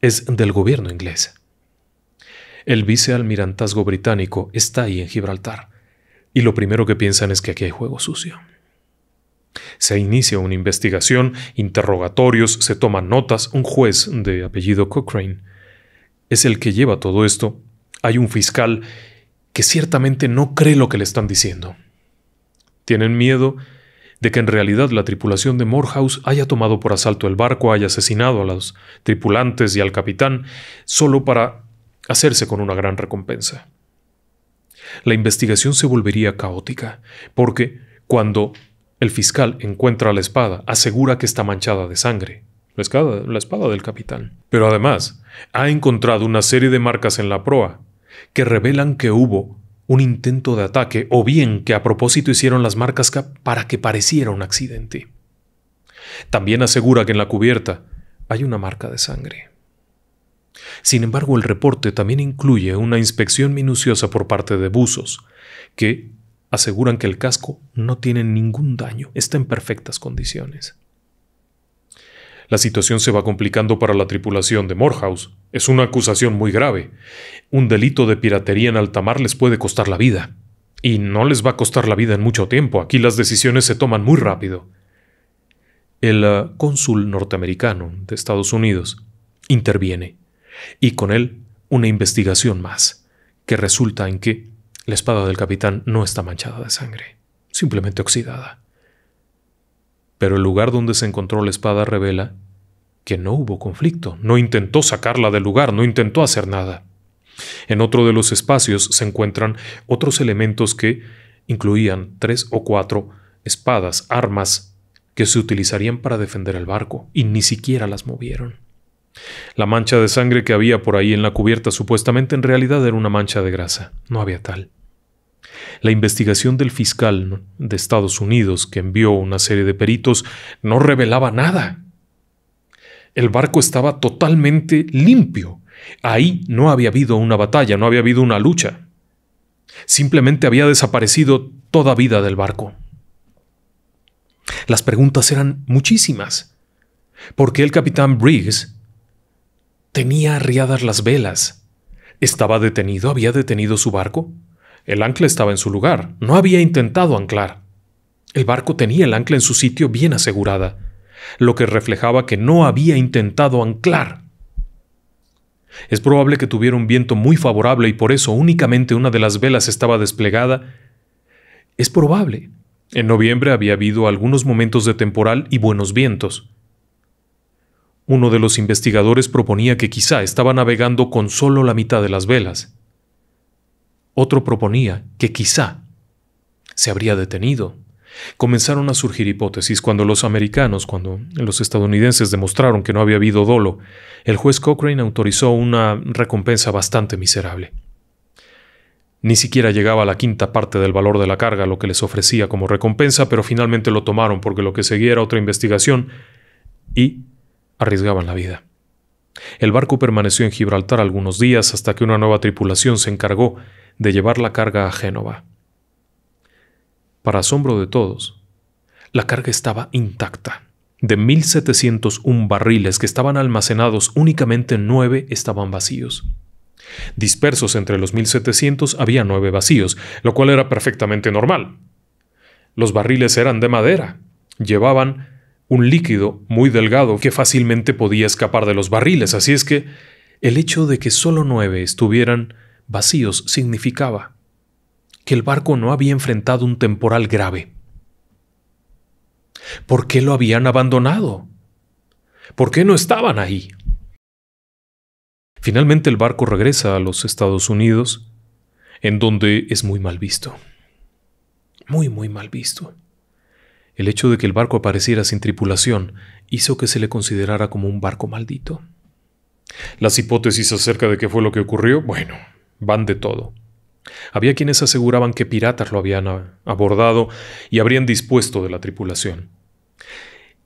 es del gobierno inglés. El vicealmirantazgo británico está ahí en Gibraltar, y lo primero que piensan es que aquí hay juego sucio. Se inicia una investigación, interrogatorios, se toman notas, un juez de apellido Cochrane es el que lleva todo esto, hay un fiscal que ciertamente no cree lo que le están diciendo. Tienen miedo de que en realidad la tripulación de Morehouse haya tomado por asalto el barco, haya asesinado a los tripulantes y al capitán, solo para hacerse con una gran recompensa. La investigación se volvería caótica, porque cuando el fiscal encuentra la espada, asegura que está manchada de sangre, la espada, del capitán. Pero además, ha encontrado una serie de marcas en la proa que revelan que hubo un intento de ataque o bien que a propósito hicieron las marcas para que pareciera un accidente. También asegura que en la cubierta hay una marca de sangre. Sin embargo, el reporte también incluye una inspección minuciosa por parte de buzos, que aseguran que el casco no tiene ningún daño, está en perfectas condiciones. La situación se va complicando para la tripulación de Morehouse. Es una acusación muy grave. Un delito de piratería en alta mar les puede costar la vida. Y no les va a costar la vida en mucho tiempo. Aquí las decisiones se toman muy rápido. El ah, cónsul norteamericano de Estados Unidos interviene y con él una investigación más, que resulta en que la espada del capitán no está manchada de sangre, simplemente oxidada. Pero el lugar donde se encontró la espada revela que no hubo conflicto, no intentó sacarla del lugar, no intentó hacer nada. En otro de los espacios se encuentran otros elementos que incluían tres o cuatro espadas, armas, que se utilizarían para defender el barco, y ni siquiera las movieron. La mancha de sangre que había por ahí en la cubierta supuestamente en realidad era una mancha de grasa. No había tal. La investigación del fiscal de Estados Unidos, que envió una serie de peritos, no revelaba nada. El barco estaba totalmente limpio. Ahí no había habido una batalla, no había habido una lucha. Simplemente había desaparecido toda vida del barco. Las preguntas eran muchísimas. ¿Por qué el capitán Briggs Tenía arriadas las velas. ¿Estaba detenido? ¿Había detenido su barco? El ancla estaba en su lugar. No había intentado anclar. El barco tenía el ancla en su sitio bien asegurada, lo que reflejaba que no había intentado anclar. Es probable que tuviera un viento muy favorable y por eso únicamente una de las velas estaba desplegada. Es probable. En noviembre había habido algunos momentos de temporal y buenos vientos. Uno de los investigadores proponía que quizá estaba navegando con solo la mitad de las velas. Otro proponía que quizá se habría detenido. Comenzaron a surgir hipótesis cuando los americanos, cuando los estadounidenses demostraron que no había habido dolo, el juez Cochrane autorizó una recompensa bastante miserable. Ni siquiera llegaba a la quinta parte del valor de la carga lo que les ofrecía como recompensa, pero finalmente lo tomaron porque lo que seguía era otra investigación y arriesgaban la vida. El barco permaneció en Gibraltar algunos días hasta que una nueva tripulación se encargó de llevar la carga a Génova. Para asombro de todos, la carga estaba intacta. De 1.701 barriles que estaban almacenados, únicamente nueve estaban vacíos. Dispersos entre los 1.700 había nueve vacíos, lo cual era perfectamente normal. Los barriles eran de madera, llevaban un líquido muy delgado que fácilmente podía escapar de los barriles, así es que el hecho de que solo nueve estuvieran vacíos significaba que el barco no había enfrentado un temporal grave. ¿Por qué lo habían abandonado? ¿Por qué no estaban ahí? Finalmente el barco regresa a los Estados Unidos, en donde es muy mal visto. Muy, muy mal visto. El hecho de que el barco apareciera sin tripulación hizo que se le considerara como un barco maldito. Las hipótesis acerca de qué fue lo que ocurrió, bueno, van de todo. Había quienes aseguraban que piratas lo habían abordado y habrían dispuesto de la tripulación.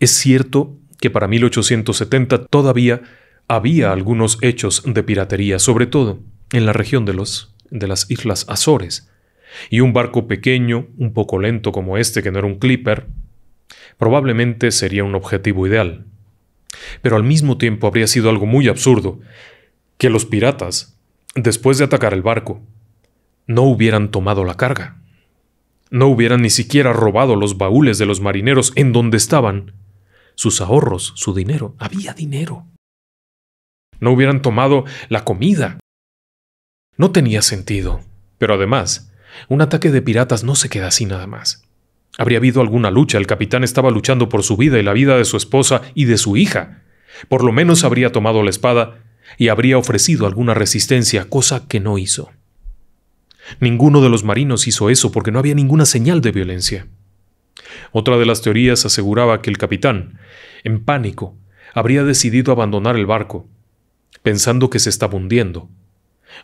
Es cierto que para 1870 todavía había algunos hechos de piratería, sobre todo en la región de, los, de las Islas Azores, y un barco pequeño, un poco lento como este, que no era un clipper, probablemente sería un objetivo ideal. Pero al mismo tiempo habría sido algo muy absurdo que los piratas, después de atacar el barco, no hubieran tomado la carga. No hubieran ni siquiera robado los baúles de los marineros en donde estaban sus ahorros, su dinero. Había dinero. No hubieran tomado la comida. No tenía sentido. Pero además, un ataque de piratas no se queda así nada más. Habría habido alguna lucha, el capitán estaba luchando por su vida y la vida de su esposa y de su hija. Por lo menos habría tomado la espada y habría ofrecido alguna resistencia, cosa que no hizo. Ninguno de los marinos hizo eso porque no había ninguna señal de violencia. Otra de las teorías aseguraba que el capitán, en pánico, habría decidido abandonar el barco, pensando que se estaba hundiendo,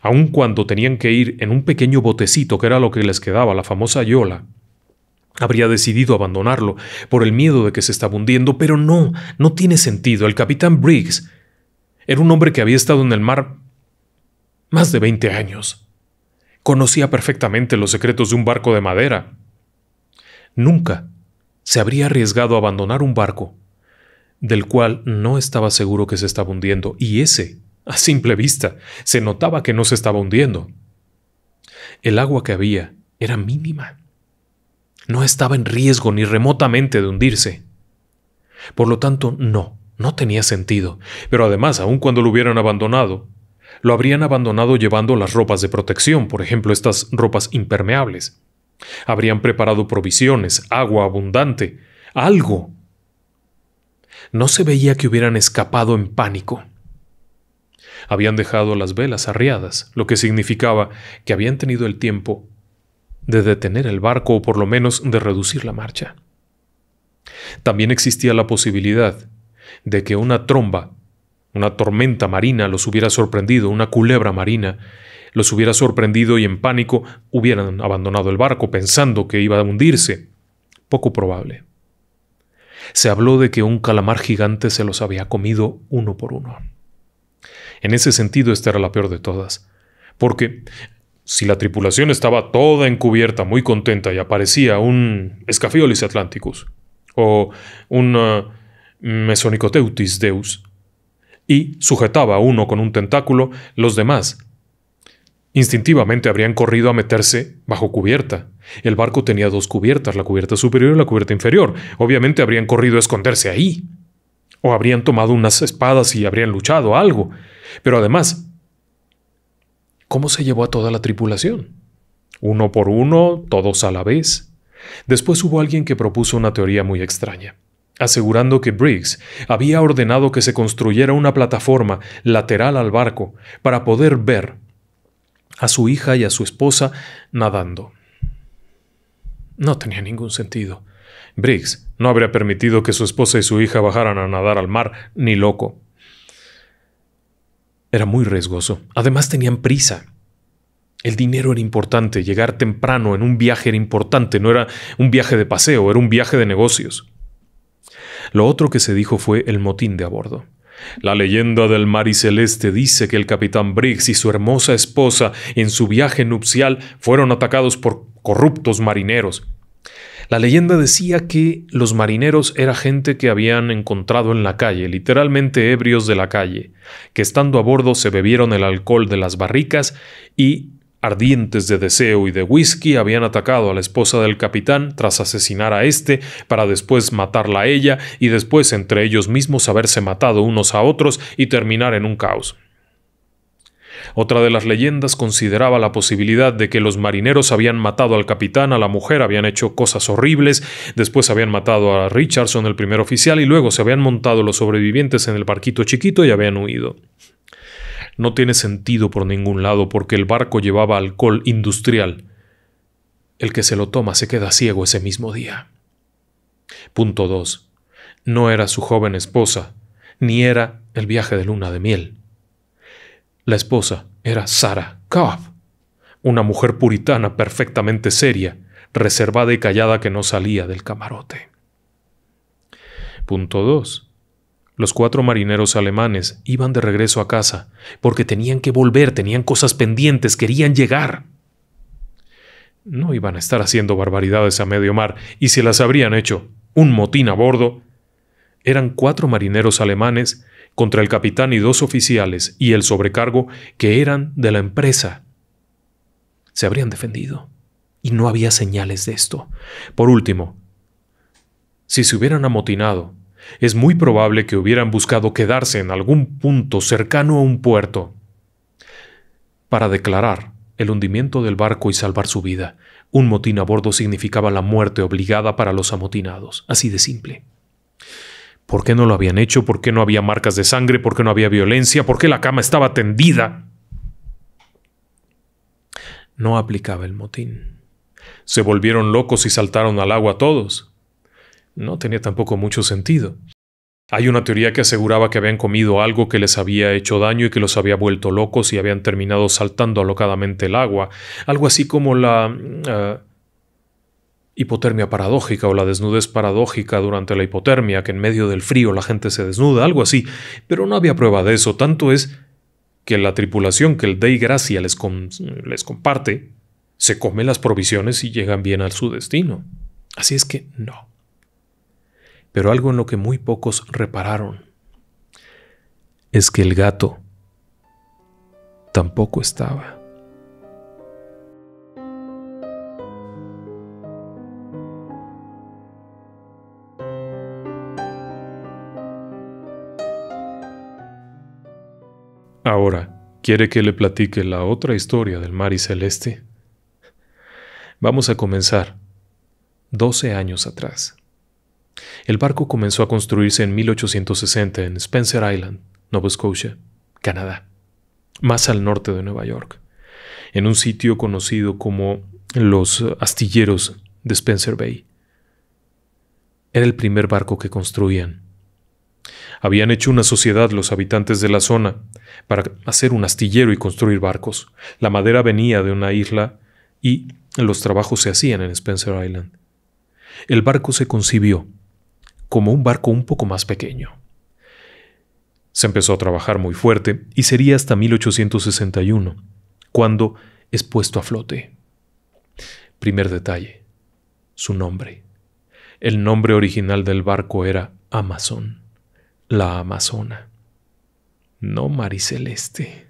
aun cuando tenían que ir en un pequeño botecito que era lo que les quedaba, la famosa yola, Habría decidido abandonarlo por el miedo de que se estaba hundiendo, pero no, no tiene sentido. El capitán Briggs era un hombre que había estado en el mar más de 20 años. Conocía perfectamente los secretos de un barco de madera. Nunca se habría arriesgado a abandonar un barco del cual no estaba seguro que se estaba hundiendo, y ese, a simple vista, se notaba que no se estaba hundiendo. El agua que había era mínima no estaba en riesgo ni remotamente de hundirse. Por lo tanto, no, no tenía sentido. Pero además, aun cuando lo hubieran abandonado, lo habrían abandonado llevando las ropas de protección, por ejemplo, estas ropas impermeables. Habrían preparado provisiones, agua abundante, algo. No se veía que hubieran escapado en pánico. Habían dejado las velas arriadas, lo que significaba que habían tenido el tiempo de detener el barco o por lo menos de reducir la marcha. También existía la posibilidad de que una tromba, una tormenta marina los hubiera sorprendido, una culebra marina los hubiera sorprendido y en pánico hubieran abandonado el barco pensando que iba a hundirse. Poco probable. Se habló de que un calamar gigante se los había comido uno por uno. En ese sentido, esta era la peor de todas, porque si la tripulación estaba toda encubierta, muy contenta, y aparecía un Escafiolis Atlanticus, o un uh, Mesonicoteutis Deus, y sujetaba a uno con un tentáculo, los demás instintivamente habrían corrido a meterse bajo cubierta. El barco tenía dos cubiertas, la cubierta superior y la cubierta inferior. Obviamente habrían corrido a esconderse ahí. O habrían tomado unas espadas y habrían luchado algo. Pero además, ¿Cómo se llevó a toda la tripulación? Uno por uno, todos a la vez. Después hubo alguien que propuso una teoría muy extraña, asegurando que Briggs había ordenado que se construyera una plataforma lateral al barco para poder ver a su hija y a su esposa nadando. No tenía ningún sentido. Briggs no habría permitido que su esposa y su hija bajaran a nadar al mar, ni loco. Era muy riesgoso. Además tenían prisa. El dinero era importante, llegar temprano en un viaje era importante, no era un viaje de paseo, era un viaje de negocios. Lo otro que se dijo fue el motín de a bordo. La leyenda del mar y celeste dice que el capitán Briggs y su hermosa esposa en su viaje nupcial fueron atacados por corruptos marineros, la leyenda decía que los marineros era gente que habían encontrado en la calle, literalmente ebrios de la calle, que estando a bordo se bebieron el alcohol de las barricas y, ardientes de deseo y de whisky, habían atacado a la esposa del capitán tras asesinar a éste, para después matarla a ella y después entre ellos mismos haberse matado unos a otros y terminar en un caos. Otra de las leyendas consideraba la posibilidad de que los marineros habían matado al capitán, a la mujer, habían hecho cosas horribles, después habían matado a Richardson, el primer oficial, y luego se habían montado los sobrevivientes en el parquito chiquito y habían huido. No tiene sentido por ningún lado porque el barco llevaba alcohol industrial. El que se lo toma se queda ciego ese mismo día. Punto 2. No era su joven esposa, ni era el viaje de luna de miel. La esposa era Sarah Cobb, una mujer puritana perfectamente seria, reservada y callada que no salía del camarote. Punto 2. Los cuatro marineros alemanes iban de regreso a casa porque tenían que volver, tenían cosas pendientes, querían llegar. No iban a estar haciendo barbaridades a medio mar, y si las habrían hecho, un motín a bordo. Eran cuatro marineros alemanes contra el capitán y dos oficiales y el sobrecargo que eran de la empresa. Se habrían defendido y no había señales de esto. Por último, si se hubieran amotinado, es muy probable que hubieran buscado quedarse en algún punto cercano a un puerto para declarar el hundimiento del barco y salvar su vida. Un motín a bordo significaba la muerte obligada para los amotinados, así de simple. ¿Por qué no lo habían hecho? ¿Por qué no había marcas de sangre? ¿Por qué no había violencia? ¿Por qué la cama estaba tendida? No aplicaba el motín. Se volvieron locos y saltaron al agua todos. No tenía tampoco mucho sentido. Hay una teoría que aseguraba que habían comido algo que les había hecho daño y que los había vuelto locos y habían terminado saltando alocadamente el agua, algo así como la... Ah, hipotermia paradójica o la desnudez paradójica durante la hipotermia, que en medio del frío la gente se desnuda, algo así, pero no había prueba de eso, tanto es que la tripulación que el Dei Gracia les, les comparte se come las provisiones y llegan bien a su destino. Así es que no. Pero algo en lo que muy pocos repararon es que el gato tampoco estaba. Ahora, ¿quiere que le platique la otra historia del mar y celeste? Vamos a comenzar. 12 años atrás. El barco comenzó a construirse en 1860 en Spencer Island, Nova Scotia, Canadá, más al norte de Nueva York, en un sitio conocido como los astilleros de Spencer Bay. Era el primer barco que construían habían hecho una sociedad los habitantes de la zona para hacer un astillero y construir barcos. La madera venía de una isla y los trabajos se hacían en Spencer Island. El barco se concibió como un barco un poco más pequeño. Se empezó a trabajar muy fuerte y sería hasta 1861, cuando es puesto a flote. Primer detalle, su nombre. El nombre original del barco era Amazon la Amazona. No Mariceleste.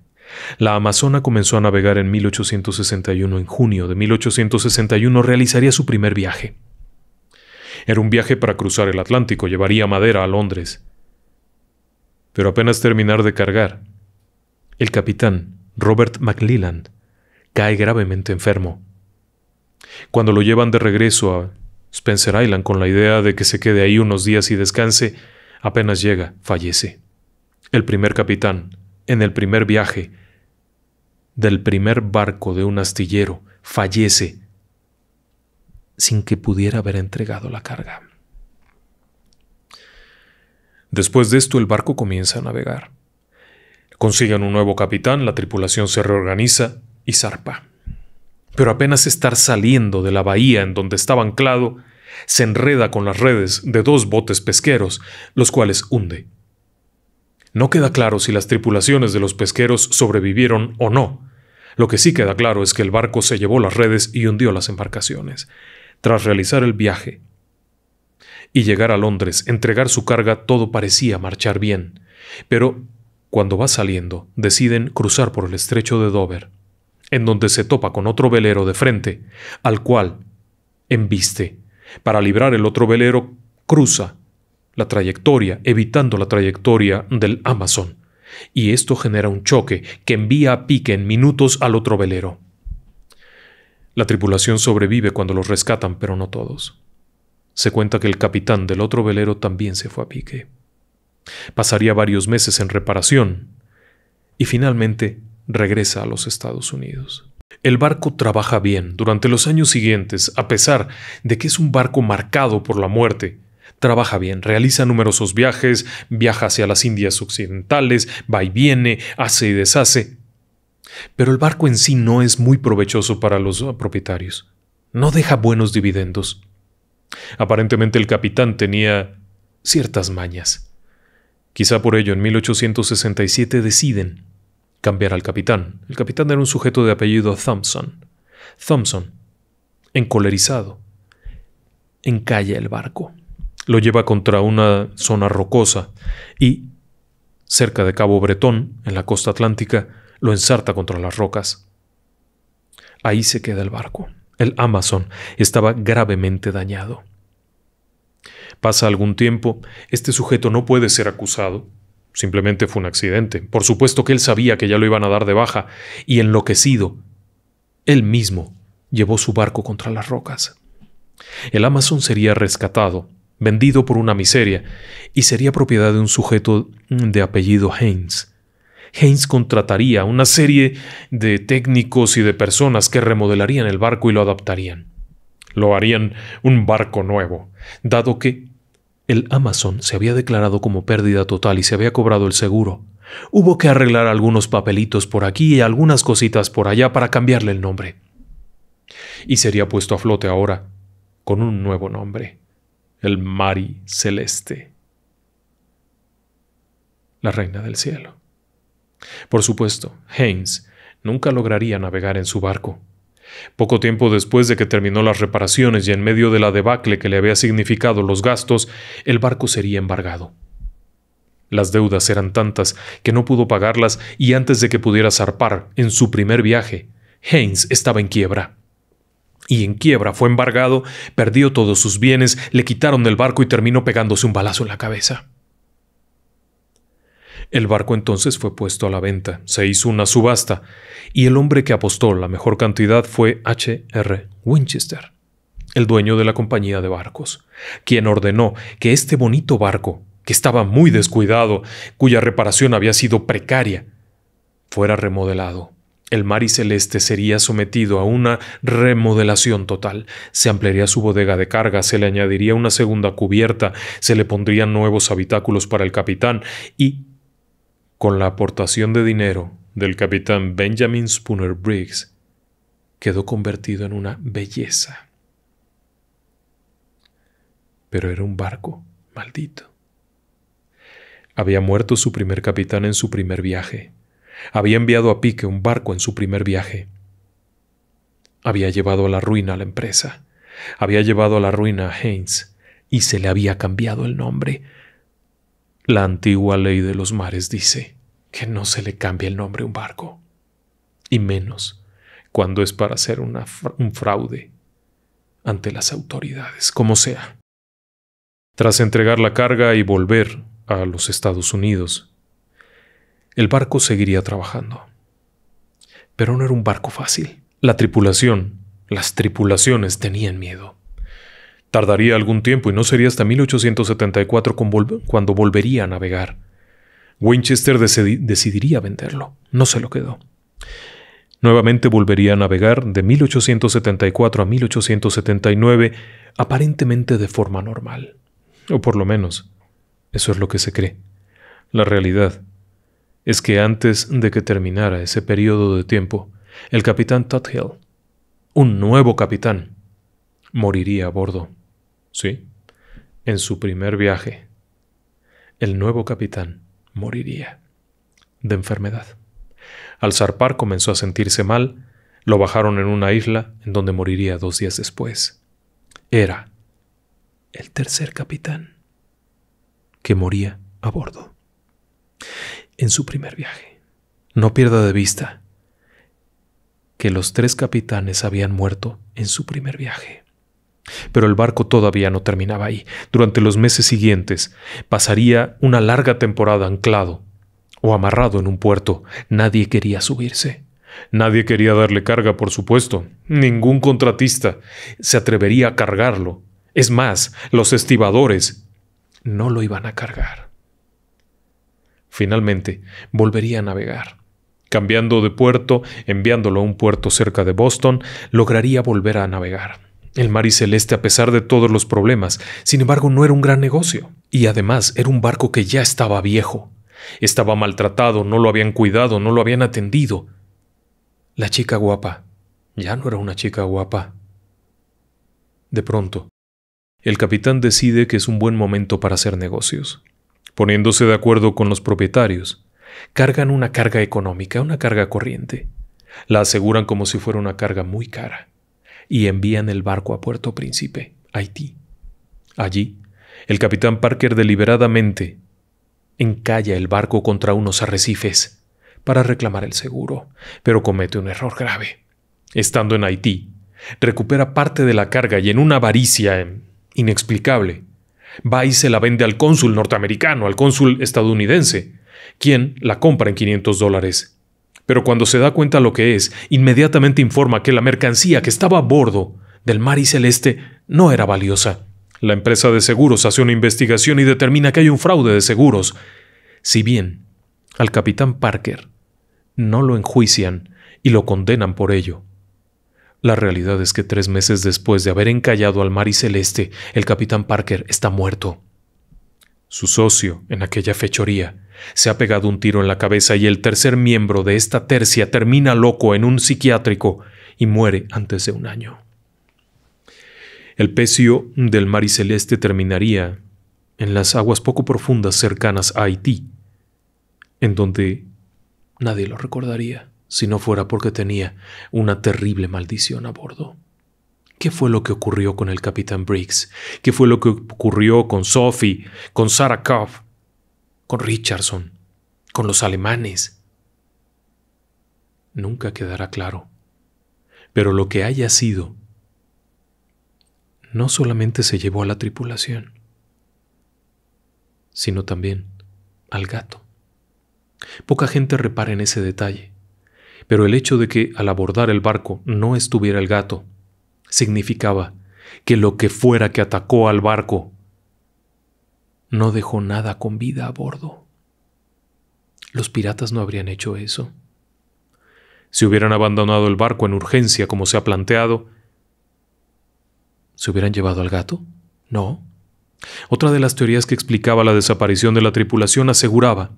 La Amazona comenzó a navegar en 1861. En junio de 1861 realizaría su primer viaje. Era un viaje para cruzar el Atlántico, llevaría madera a Londres. Pero apenas terminar de cargar, el capitán, Robert McLelland, cae gravemente enfermo. Cuando lo llevan de regreso a Spencer Island con la idea de que se quede ahí unos días y descanse, Apenas llega, fallece. El primer capitán, en el primer viaje del primer barco de un astillero, fallece sin que pudiera haber entregado la carga. Después de esto el barco comienza a navegar. Consiguen un nuevo capitán, la tripulación se reorganiza y zarpa. Pero apenas estar saliendo de la bahía en donde estaba anclado, se enreda con las redes de dos botes pesqueros, los cuales hunde. No queda claro si las tripulaciones de los pesqueros sobrevivieron o no. Lo que sí queda claro es que el barco se llevó las redes y hundió las embarcaciones. Tras realizar el viaje y llegar a Londres, entregar su carga, todo parecía marchar bien. Pero, cuando va saliendo, deciden cruzar por el estrecho de Dover, en donde se topa con otro velero de frente, al cual embiste para librar el otro velero, cruza la trayectoria, evitando la trayectoria del Amazon. Y esto genera un choque que envía a pique en minutos al otro velero. La tripulación sobrevive cuando los rescatan, pero no todos. Se cuenta que el capitán del otro velero también se fue a pique. Pasaría varios meses en reparación y finalmente regresa a los Estados Unidos. El barco trabaja bien durante los años siguientes, a pesar de que es un barco marcado por la muerte. Trabaja bien, realiza numerosos viajes, viaja hacia las Indias Occidentales, va y viene, hace y deshace. Pero el barco en sí no es muy provechoso para los ah, propietarios. No deja buenos dividendos. Aparentemente el capitán tenía ciertas mañas. Quizá por ello en 1867 deciden cambiar al capitán. El capitán era un sujeto de apellido Thompson. Thompson, encolerizado, encalla el barco. Lo lleva contra una zona rocosa y, cerca de Cabo Bretón, en la costa atlántica, lo ensarta contra las rocas. Ahí se queda el barco. El Amazon estaba gravemente dañado. Pasa algún tiempo, este sujeto no puede ser acusado, Simplemente fue un accidente. Por supuesto que él sabía que ya lo iban a dar de baja, y enloquecido, él mismo llevó su barco contra las rocas. El Amazon sería rescatado, vendido por una miseria, y sería propiedad de un sujeto de apellido Haynes. Haynes contrataría una serie de técnicos y de personas que remodelarían el barco y lo adaptarían. Lo harían un barco nuevo, dado que el Amazon se había declarado como pérdida total y se había cobrado el seguro. Hubo que arreglar algunos papelitos por aquí y algunas cositas por allá para cambiarle el nombre. Y sería puesto a flote ahora, con un nuevo nombre, el Mari Celeste, la Reina del Cielo. Por supuesto, Haynes nunca lograría navegar en su barco. Poco tiempo después de que terminó las reparaciones y en medio de la debacle que le había significado los gastos, el barco sería embargado. Las deudas eran tantas que no pudo pagarlas y antes de que pudiera zarpar en su primer viaje, Haynes estaba en quiebra. Y en quiebra fue embargado, perdió todos sus bienes, le quitaron el barco y terminó pegándose un balazo en la cabeza. El barco entonces fue puesto a la venta, se hizo una subasta, y el hombre que apostó la mejor cantidad fue H. R. Winchester, el dueño de la compañía de barcos, quien ordenó que este bonito barco, que estaba muy descuidado, cuya reparación había sido precaria, fuera remodelado. El mar y Celeste sería sometido a una remodelación total. Se ampliaría su bodega de carga, se le añadiría una segunda cubierta, se le pondrían nuevos habitáculos para el capitán y con la aportación de dinero del capitán Benjamin Spooner Briggs, quedó convertido en una belleza. Pero era un barco maldito. Había muerto su primer capitán en su primer viaje. Había enviado a pique un barco en su primer viaje. Había llevado a la ruina a la empresa. Había llevado a la ruina a Haynes. Y se le había cambiado el nombre la antigua ley de los mares dice que no se le cambia el nombre a un barco, y menos cuando es para hacer un fraude ante las autoridades, como sea. Tras entregar la carga y volver a los Estados Unidos, el barco seguiría trabajando. Pero no era un barco fácil. La tripulación, las tripulaciones tenían miedo. Tardaría algún tiempo y no sería hasta 1874 cuando volvería a navegar. Winchester decidiría venderlo. No se lo quedó. Nuevamente volvería a navegar de 1874 a 1879, aparentemente de forma normal. O por lo menos, eso es lo que se cree. La realidad es que antes de que terminara ese periodo de tiempo, el capitán Tothill, un nuevo capitán, Moriría a bordo. Sí. En su primer viaje. El nuevo capitán moriría. De enfermedad. Al zarpar comenzó a sentirse mal, lo bajaron en una isla en donde moriría dos días después. Era el tercer capitán que moría a bordo. En su primer viaje. No pierda de vista que los tres capitanes habían muerto en su primer viaje. Pero el barco todavía no terminaba ahí. Durante los meses siguientes pasaría una larga temporada anclado o amarrado en un puerto. Nadie quería subirse. Nadie quería darle carga, por supuesto. Ningún contratista se atrevería a cargarlo. Es más, los estibadores no lo iban a cargar. Finalmente, volvería a navegar. Cambiando de puerto, enviándolo a un puerto cerca de Boston, lograría volver a navegar. El Mar y Celeste, a pesar de todos los problemas, sin embargo, no era un gran negocio. Y además, era un barco que ya estaba viejo. Estaba maltratado, no lo habían cuidado, no lo habían atendido. La chica guapa ya no era una chica guapa. De pronto, el capitán decide que es un buen momento para hacer negocios. Poniéndose de acuerdo con los propietarios, cargan una carga económica, una carga corriente. La aseguran como si fuera una carga muy cara y envían el barco a Puerto Príncipe, Haití. Allí, el capitán Parker deliberadamente encalla el barco contra unos arrecifes para reclamar el seguro, pero comete un error grave. Estando en Haití, recupera parte de la carga y en una avaricia inexplicable, va y se la vende al cónsul norteamericano, al cónsul estadounidense, quien la compra en 500 dólares pero cuando se da cuenta lo que es, inmediatamente informa que la mercancía que estaba a bordo del mar y celeste no era valiosa. La empresa de seguros hace una investigación y determina que hay un fraude de seguros. Si bien al capitán Parker no lo enjuician y lo condenan por ello. La realidad es que tres meses después de haber encallado al mar y celeste, el capitán Parker está muerto. Su socio en aquella fechoría se ha pegado un tiro en la cabeza y el tercer miembro de esta tercia termina loco en un psiquiátrico y muere antes de un año. El pecio del mar y celeste terminaría en las aguas poco profundas cercanas a Haití, en donde nadie lo recordaría si no fuera porque tenía una terrible maldición a bordo. ¿Qué fue lo que ocurrió con el capitán Briggs? ¿Qué fue lo que ocurrió con Sophie, con Sarah con Richardson, con los alemanes. Nunca quedará claro. Pero lo que haya sido, no solamente se llevó a la tripulación, sino también al gato. Poca gente repara en ese detalle, pero el hecho de que al abordar el barco no estuviera el gato significaba que lo que fuera que atacó al barco no dejó nada con vida a bordo. Los piratas no habrían hecho eso. Si hubieran abandonado el barco en urgencia como se ha planteado, ¿se hubieran llevado al gato? No. Otra de las teorías que explicaba la desaparición de la tripulación aseguraba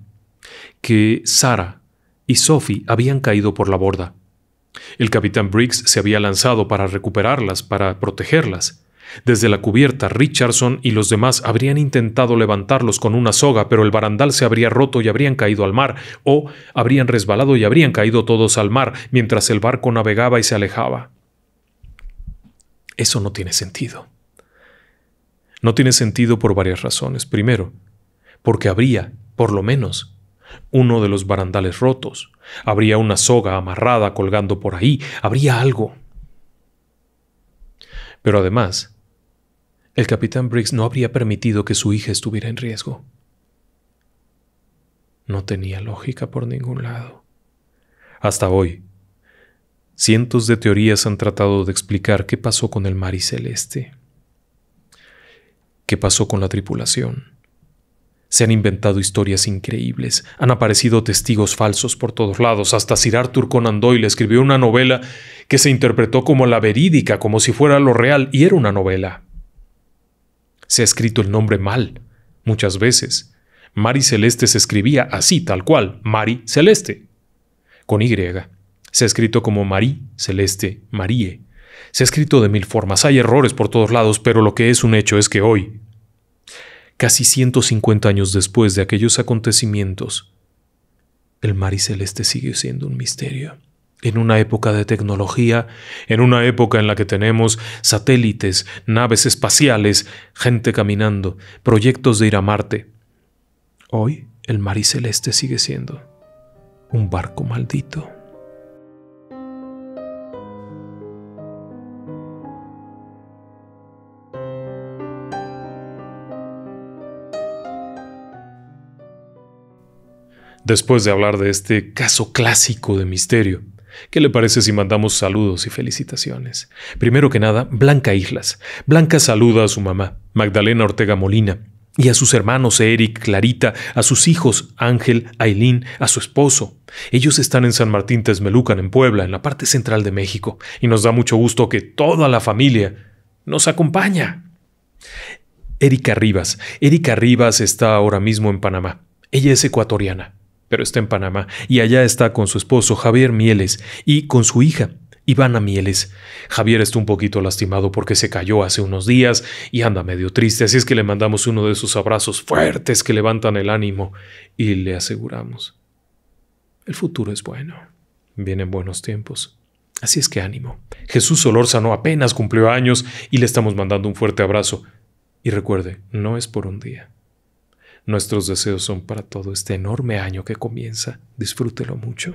que Sara y Sophie habían caído por la borda. El capitán Briggs se había lanzado para recuperarlas, para protegerlas, desde la cubierta, Richardson y los demás habrían intentado levantarlos con una soga, pero el barandal se habría roto y habrían caído al mar, o habrían resbalado y habrían caído todos al mar mientras el barco navegaba y se alejaba. Eso no tiene sentido. No tiene sentido por varias razones. Primero, porque habría, por lo menos, uno de los barandales rotos, habría una soga amarrada colgando por ahí, habría algo. Pero además, el capitán Briggs no habría permitido que su hija estuviera en riesgo. No tenía lógica por ningún lado. Hasta hoy, cientos de teorías han tratado de explicar qué pasó con el mar y celeste, qué pasó con la tripulación. Se han inventado historias increíbles, han aparecido testigos falsos por todos lados, hasta Sir Arthur Conan Doyle escribió una novela que se interpretó como la verídica, como si fuera lo real, y era una novela se ha escrito el nombre mal, muchas veces. Mari Celeste se escribía así, tal cual, Mari Celeste, con Y. Se ha escrito como Mari Celeste Marie. Se ha escrito de mil formas, hay errores por todos lados, pero lo que es un hecho es que hoy, casi 150 años después de aquellos acontecimientos, el Mari Celeste sigue siendo un misterio en una época de tecnología, en una época en la que tenemos satélites, naves espaciales, gente caminando, proyectos de ir a Marte. Hoy el Mar Celeste sigue siendo un barco maldito. Después de hablar de este caso clásico de misterio, ¿Qué le parece si mandamos saludos y felicitaciones? Primero que nada, Blanca Islas. Blanca saluda a su mamá, Magdalena Ortega Molina, y a sus hermanos Eric, Clarita, a sus hijos Ángel, Ailín, a su esposo. Ellos están en San Martín Tezmelucan, en Puebla, en la parte central de México, y nos da mucho gusto que toda la familia nos acompaña. Erika Rivas. Erika Rivas está ahora mismo en Panamá. Ella es ecuatoriana pero está en Panamá y allá está con su esposo Javier Mieles y con su hija. Ivana Mieles. Javier está un poquito lastimado porque se cayó hace unos días y anda medio triste, así es que le mandamos uno de esos abrazos fuertes que levantan el ánimo y le aseguramos. El futuro es bueno. Vienen buenos tiempos. Así es que ánimo. Jesús Solórzano apenas cumplió años y le estamos mandando un fuerte abrazo. Y recuerde, no es por un día. Nuestros deseos son para todo este enorme año que comienza. Disfrútelo mucho.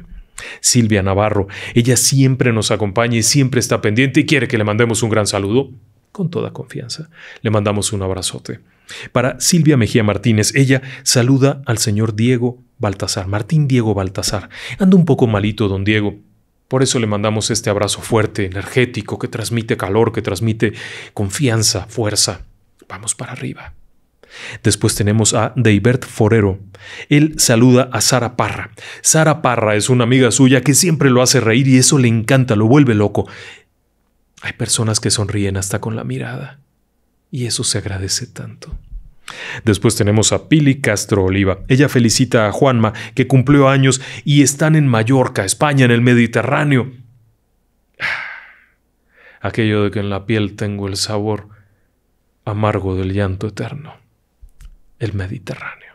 Silvia Navarro, ella siempre nos acompaña y siempre está pendiente y quiere que le mandemos un gran saludo. Con toda confianza, le mandamos un abrazote. Para Silvia Mejía Martínez, ella saluda al señor Diego Baltasar, Martín Diego Baltasar. Anda un poco malito, don Diego. Por eso le mandamos este abrazo fuerte, energético, que transmite calor, que transmite confianza, fuerza. Vamos para arriba. Después tenemos a Deibert Forero. Él saluda a Sara Parra. Sara Parra es una amiga suya que siempre lo hace reír y eso le encanta, lo vuelve loco. Hay personas que sonríen hasta con la mirada. Y eso se agradece tanto. Después tenemos a Pili Castro Oliva. Ella felicita a Juanma, que cumplió años y están en Mallorca, España, en el Mediterráneo. Ah, aquello de que en la piel tengo el sabor amargo del llanto eterno el Mediterráneo.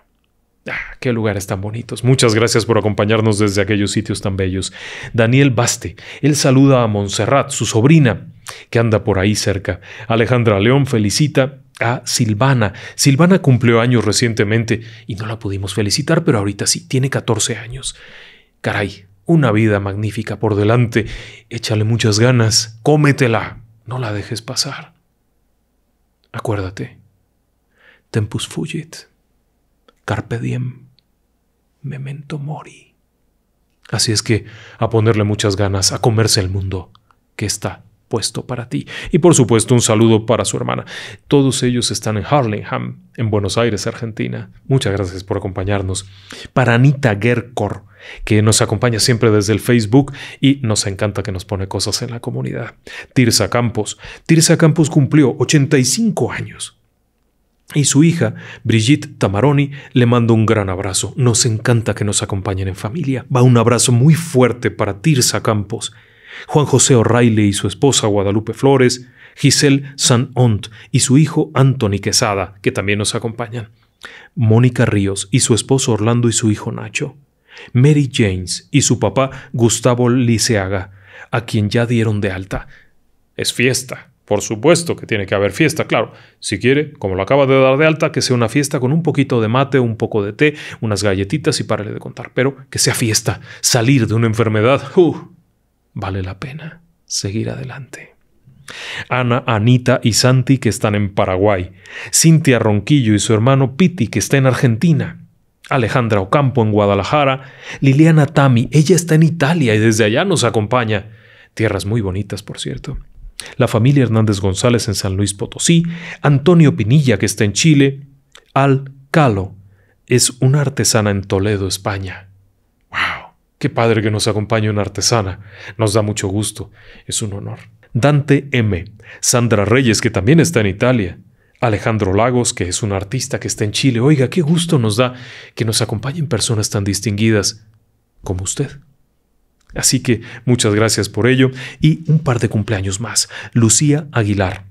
Ah, qué lugares tan bonitos. Muchas gracias por acompañarnos desde aquellos sitios tan bellos. Daniel Baste, él saluda a Montserrat, su sobrina, que anda por ahí cerca. Alejandra León felicita a Silvana. Silvana cumplió años recientemente y no la pudimos felicitar, pero ahorita sí, tiene 14 años. Caray, una vida magnífica por delante. Échale muchas ganas, cómetela, no la dejes pasar. Acuérdate, Tempus fugit, carpe diem, memento mori. Así es que a ponerle muchas ganas, a comerse el mundo que está puesto para ti. Y por supuesto un saludo para su hermana. Todos ellos están en Harlingham, en Buenos Aires, Argentina. Muchas gracias por acompañarnos. Para Anita Gerkor, que nos acompaña siempre desde el Facebook y nos encanta que nos pone cosas en la comunidad. Tirsa Campos. Tirsa Campos cumplió 85 años. Y su hija, Brigitte Tamaroni, le mando un gran abrazo. Nos encanta que nos acompañen en familia. Va un abrazo muy fuerte para Tirsa Campos, Juan José O'Reilly y su esposa Guadalupe Flores, Giselle San Ont y su hijo Anthony Quesada, que también nos acompañan. Mónica Ríos y su esposo Orlando y su hijo Nacho. Mary James y su papá Gustavo Liceaga, a quien ya dieron de alta. Es fiesta. Por supuesto que tiene que haber fiesta, claro. Si quiere, como lo acaba de dar de alta, que sea una fiesta con un poquito de mate, un poco de té, unas galletitas y párale de contar. Pero que sea fiesta, salir de una enfermedad, uh, vale la pena seguir adelante. Ana, Anita y Santi que están en Paraguay, Cintia Ronquillo y su hermano Piti que está en Argentina, Alejandra Ocampo en Guadalajara, Liliana Tami, ella está en Italia y desde allá nos acompaña. Tierras muy bonitas, por cierto la familia Hernández González en San Luis Potosí, Antonio Pinilla, que está en Chile, Al Calo, es una artesana en Toledo, España. ¡Wow! Qué padre que nos acompañe una artesana. Nos da mucho gusto. Es un honor. Dante M. Sandra Reyes, que también está en Italia. Alejandro Lagos, que es un artista que está en Chile. Oiga, qué gusto nos da que nos acompañen personas tan distinguidas como usted. Así que muchas gracias por ello y un par de cumpleaños más. Lucía Aguilar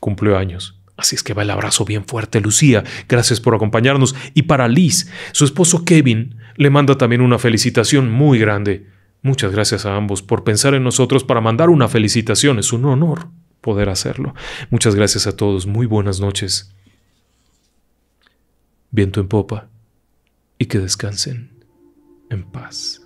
cumpleaños. años. Así es que va el abrazo bien fuerte, Lucía. Gracias por acompañarnos. Y para Liz, su esposo Kevin le manda también una felicitación muy grande. Muchas gracias a ambos por pensar en nosotros para mandar una felicitación. Es un honor poder hacerlo. Muchas gracias a todos. Muy buenas noches. Viento en popa. Y que descansen en paz.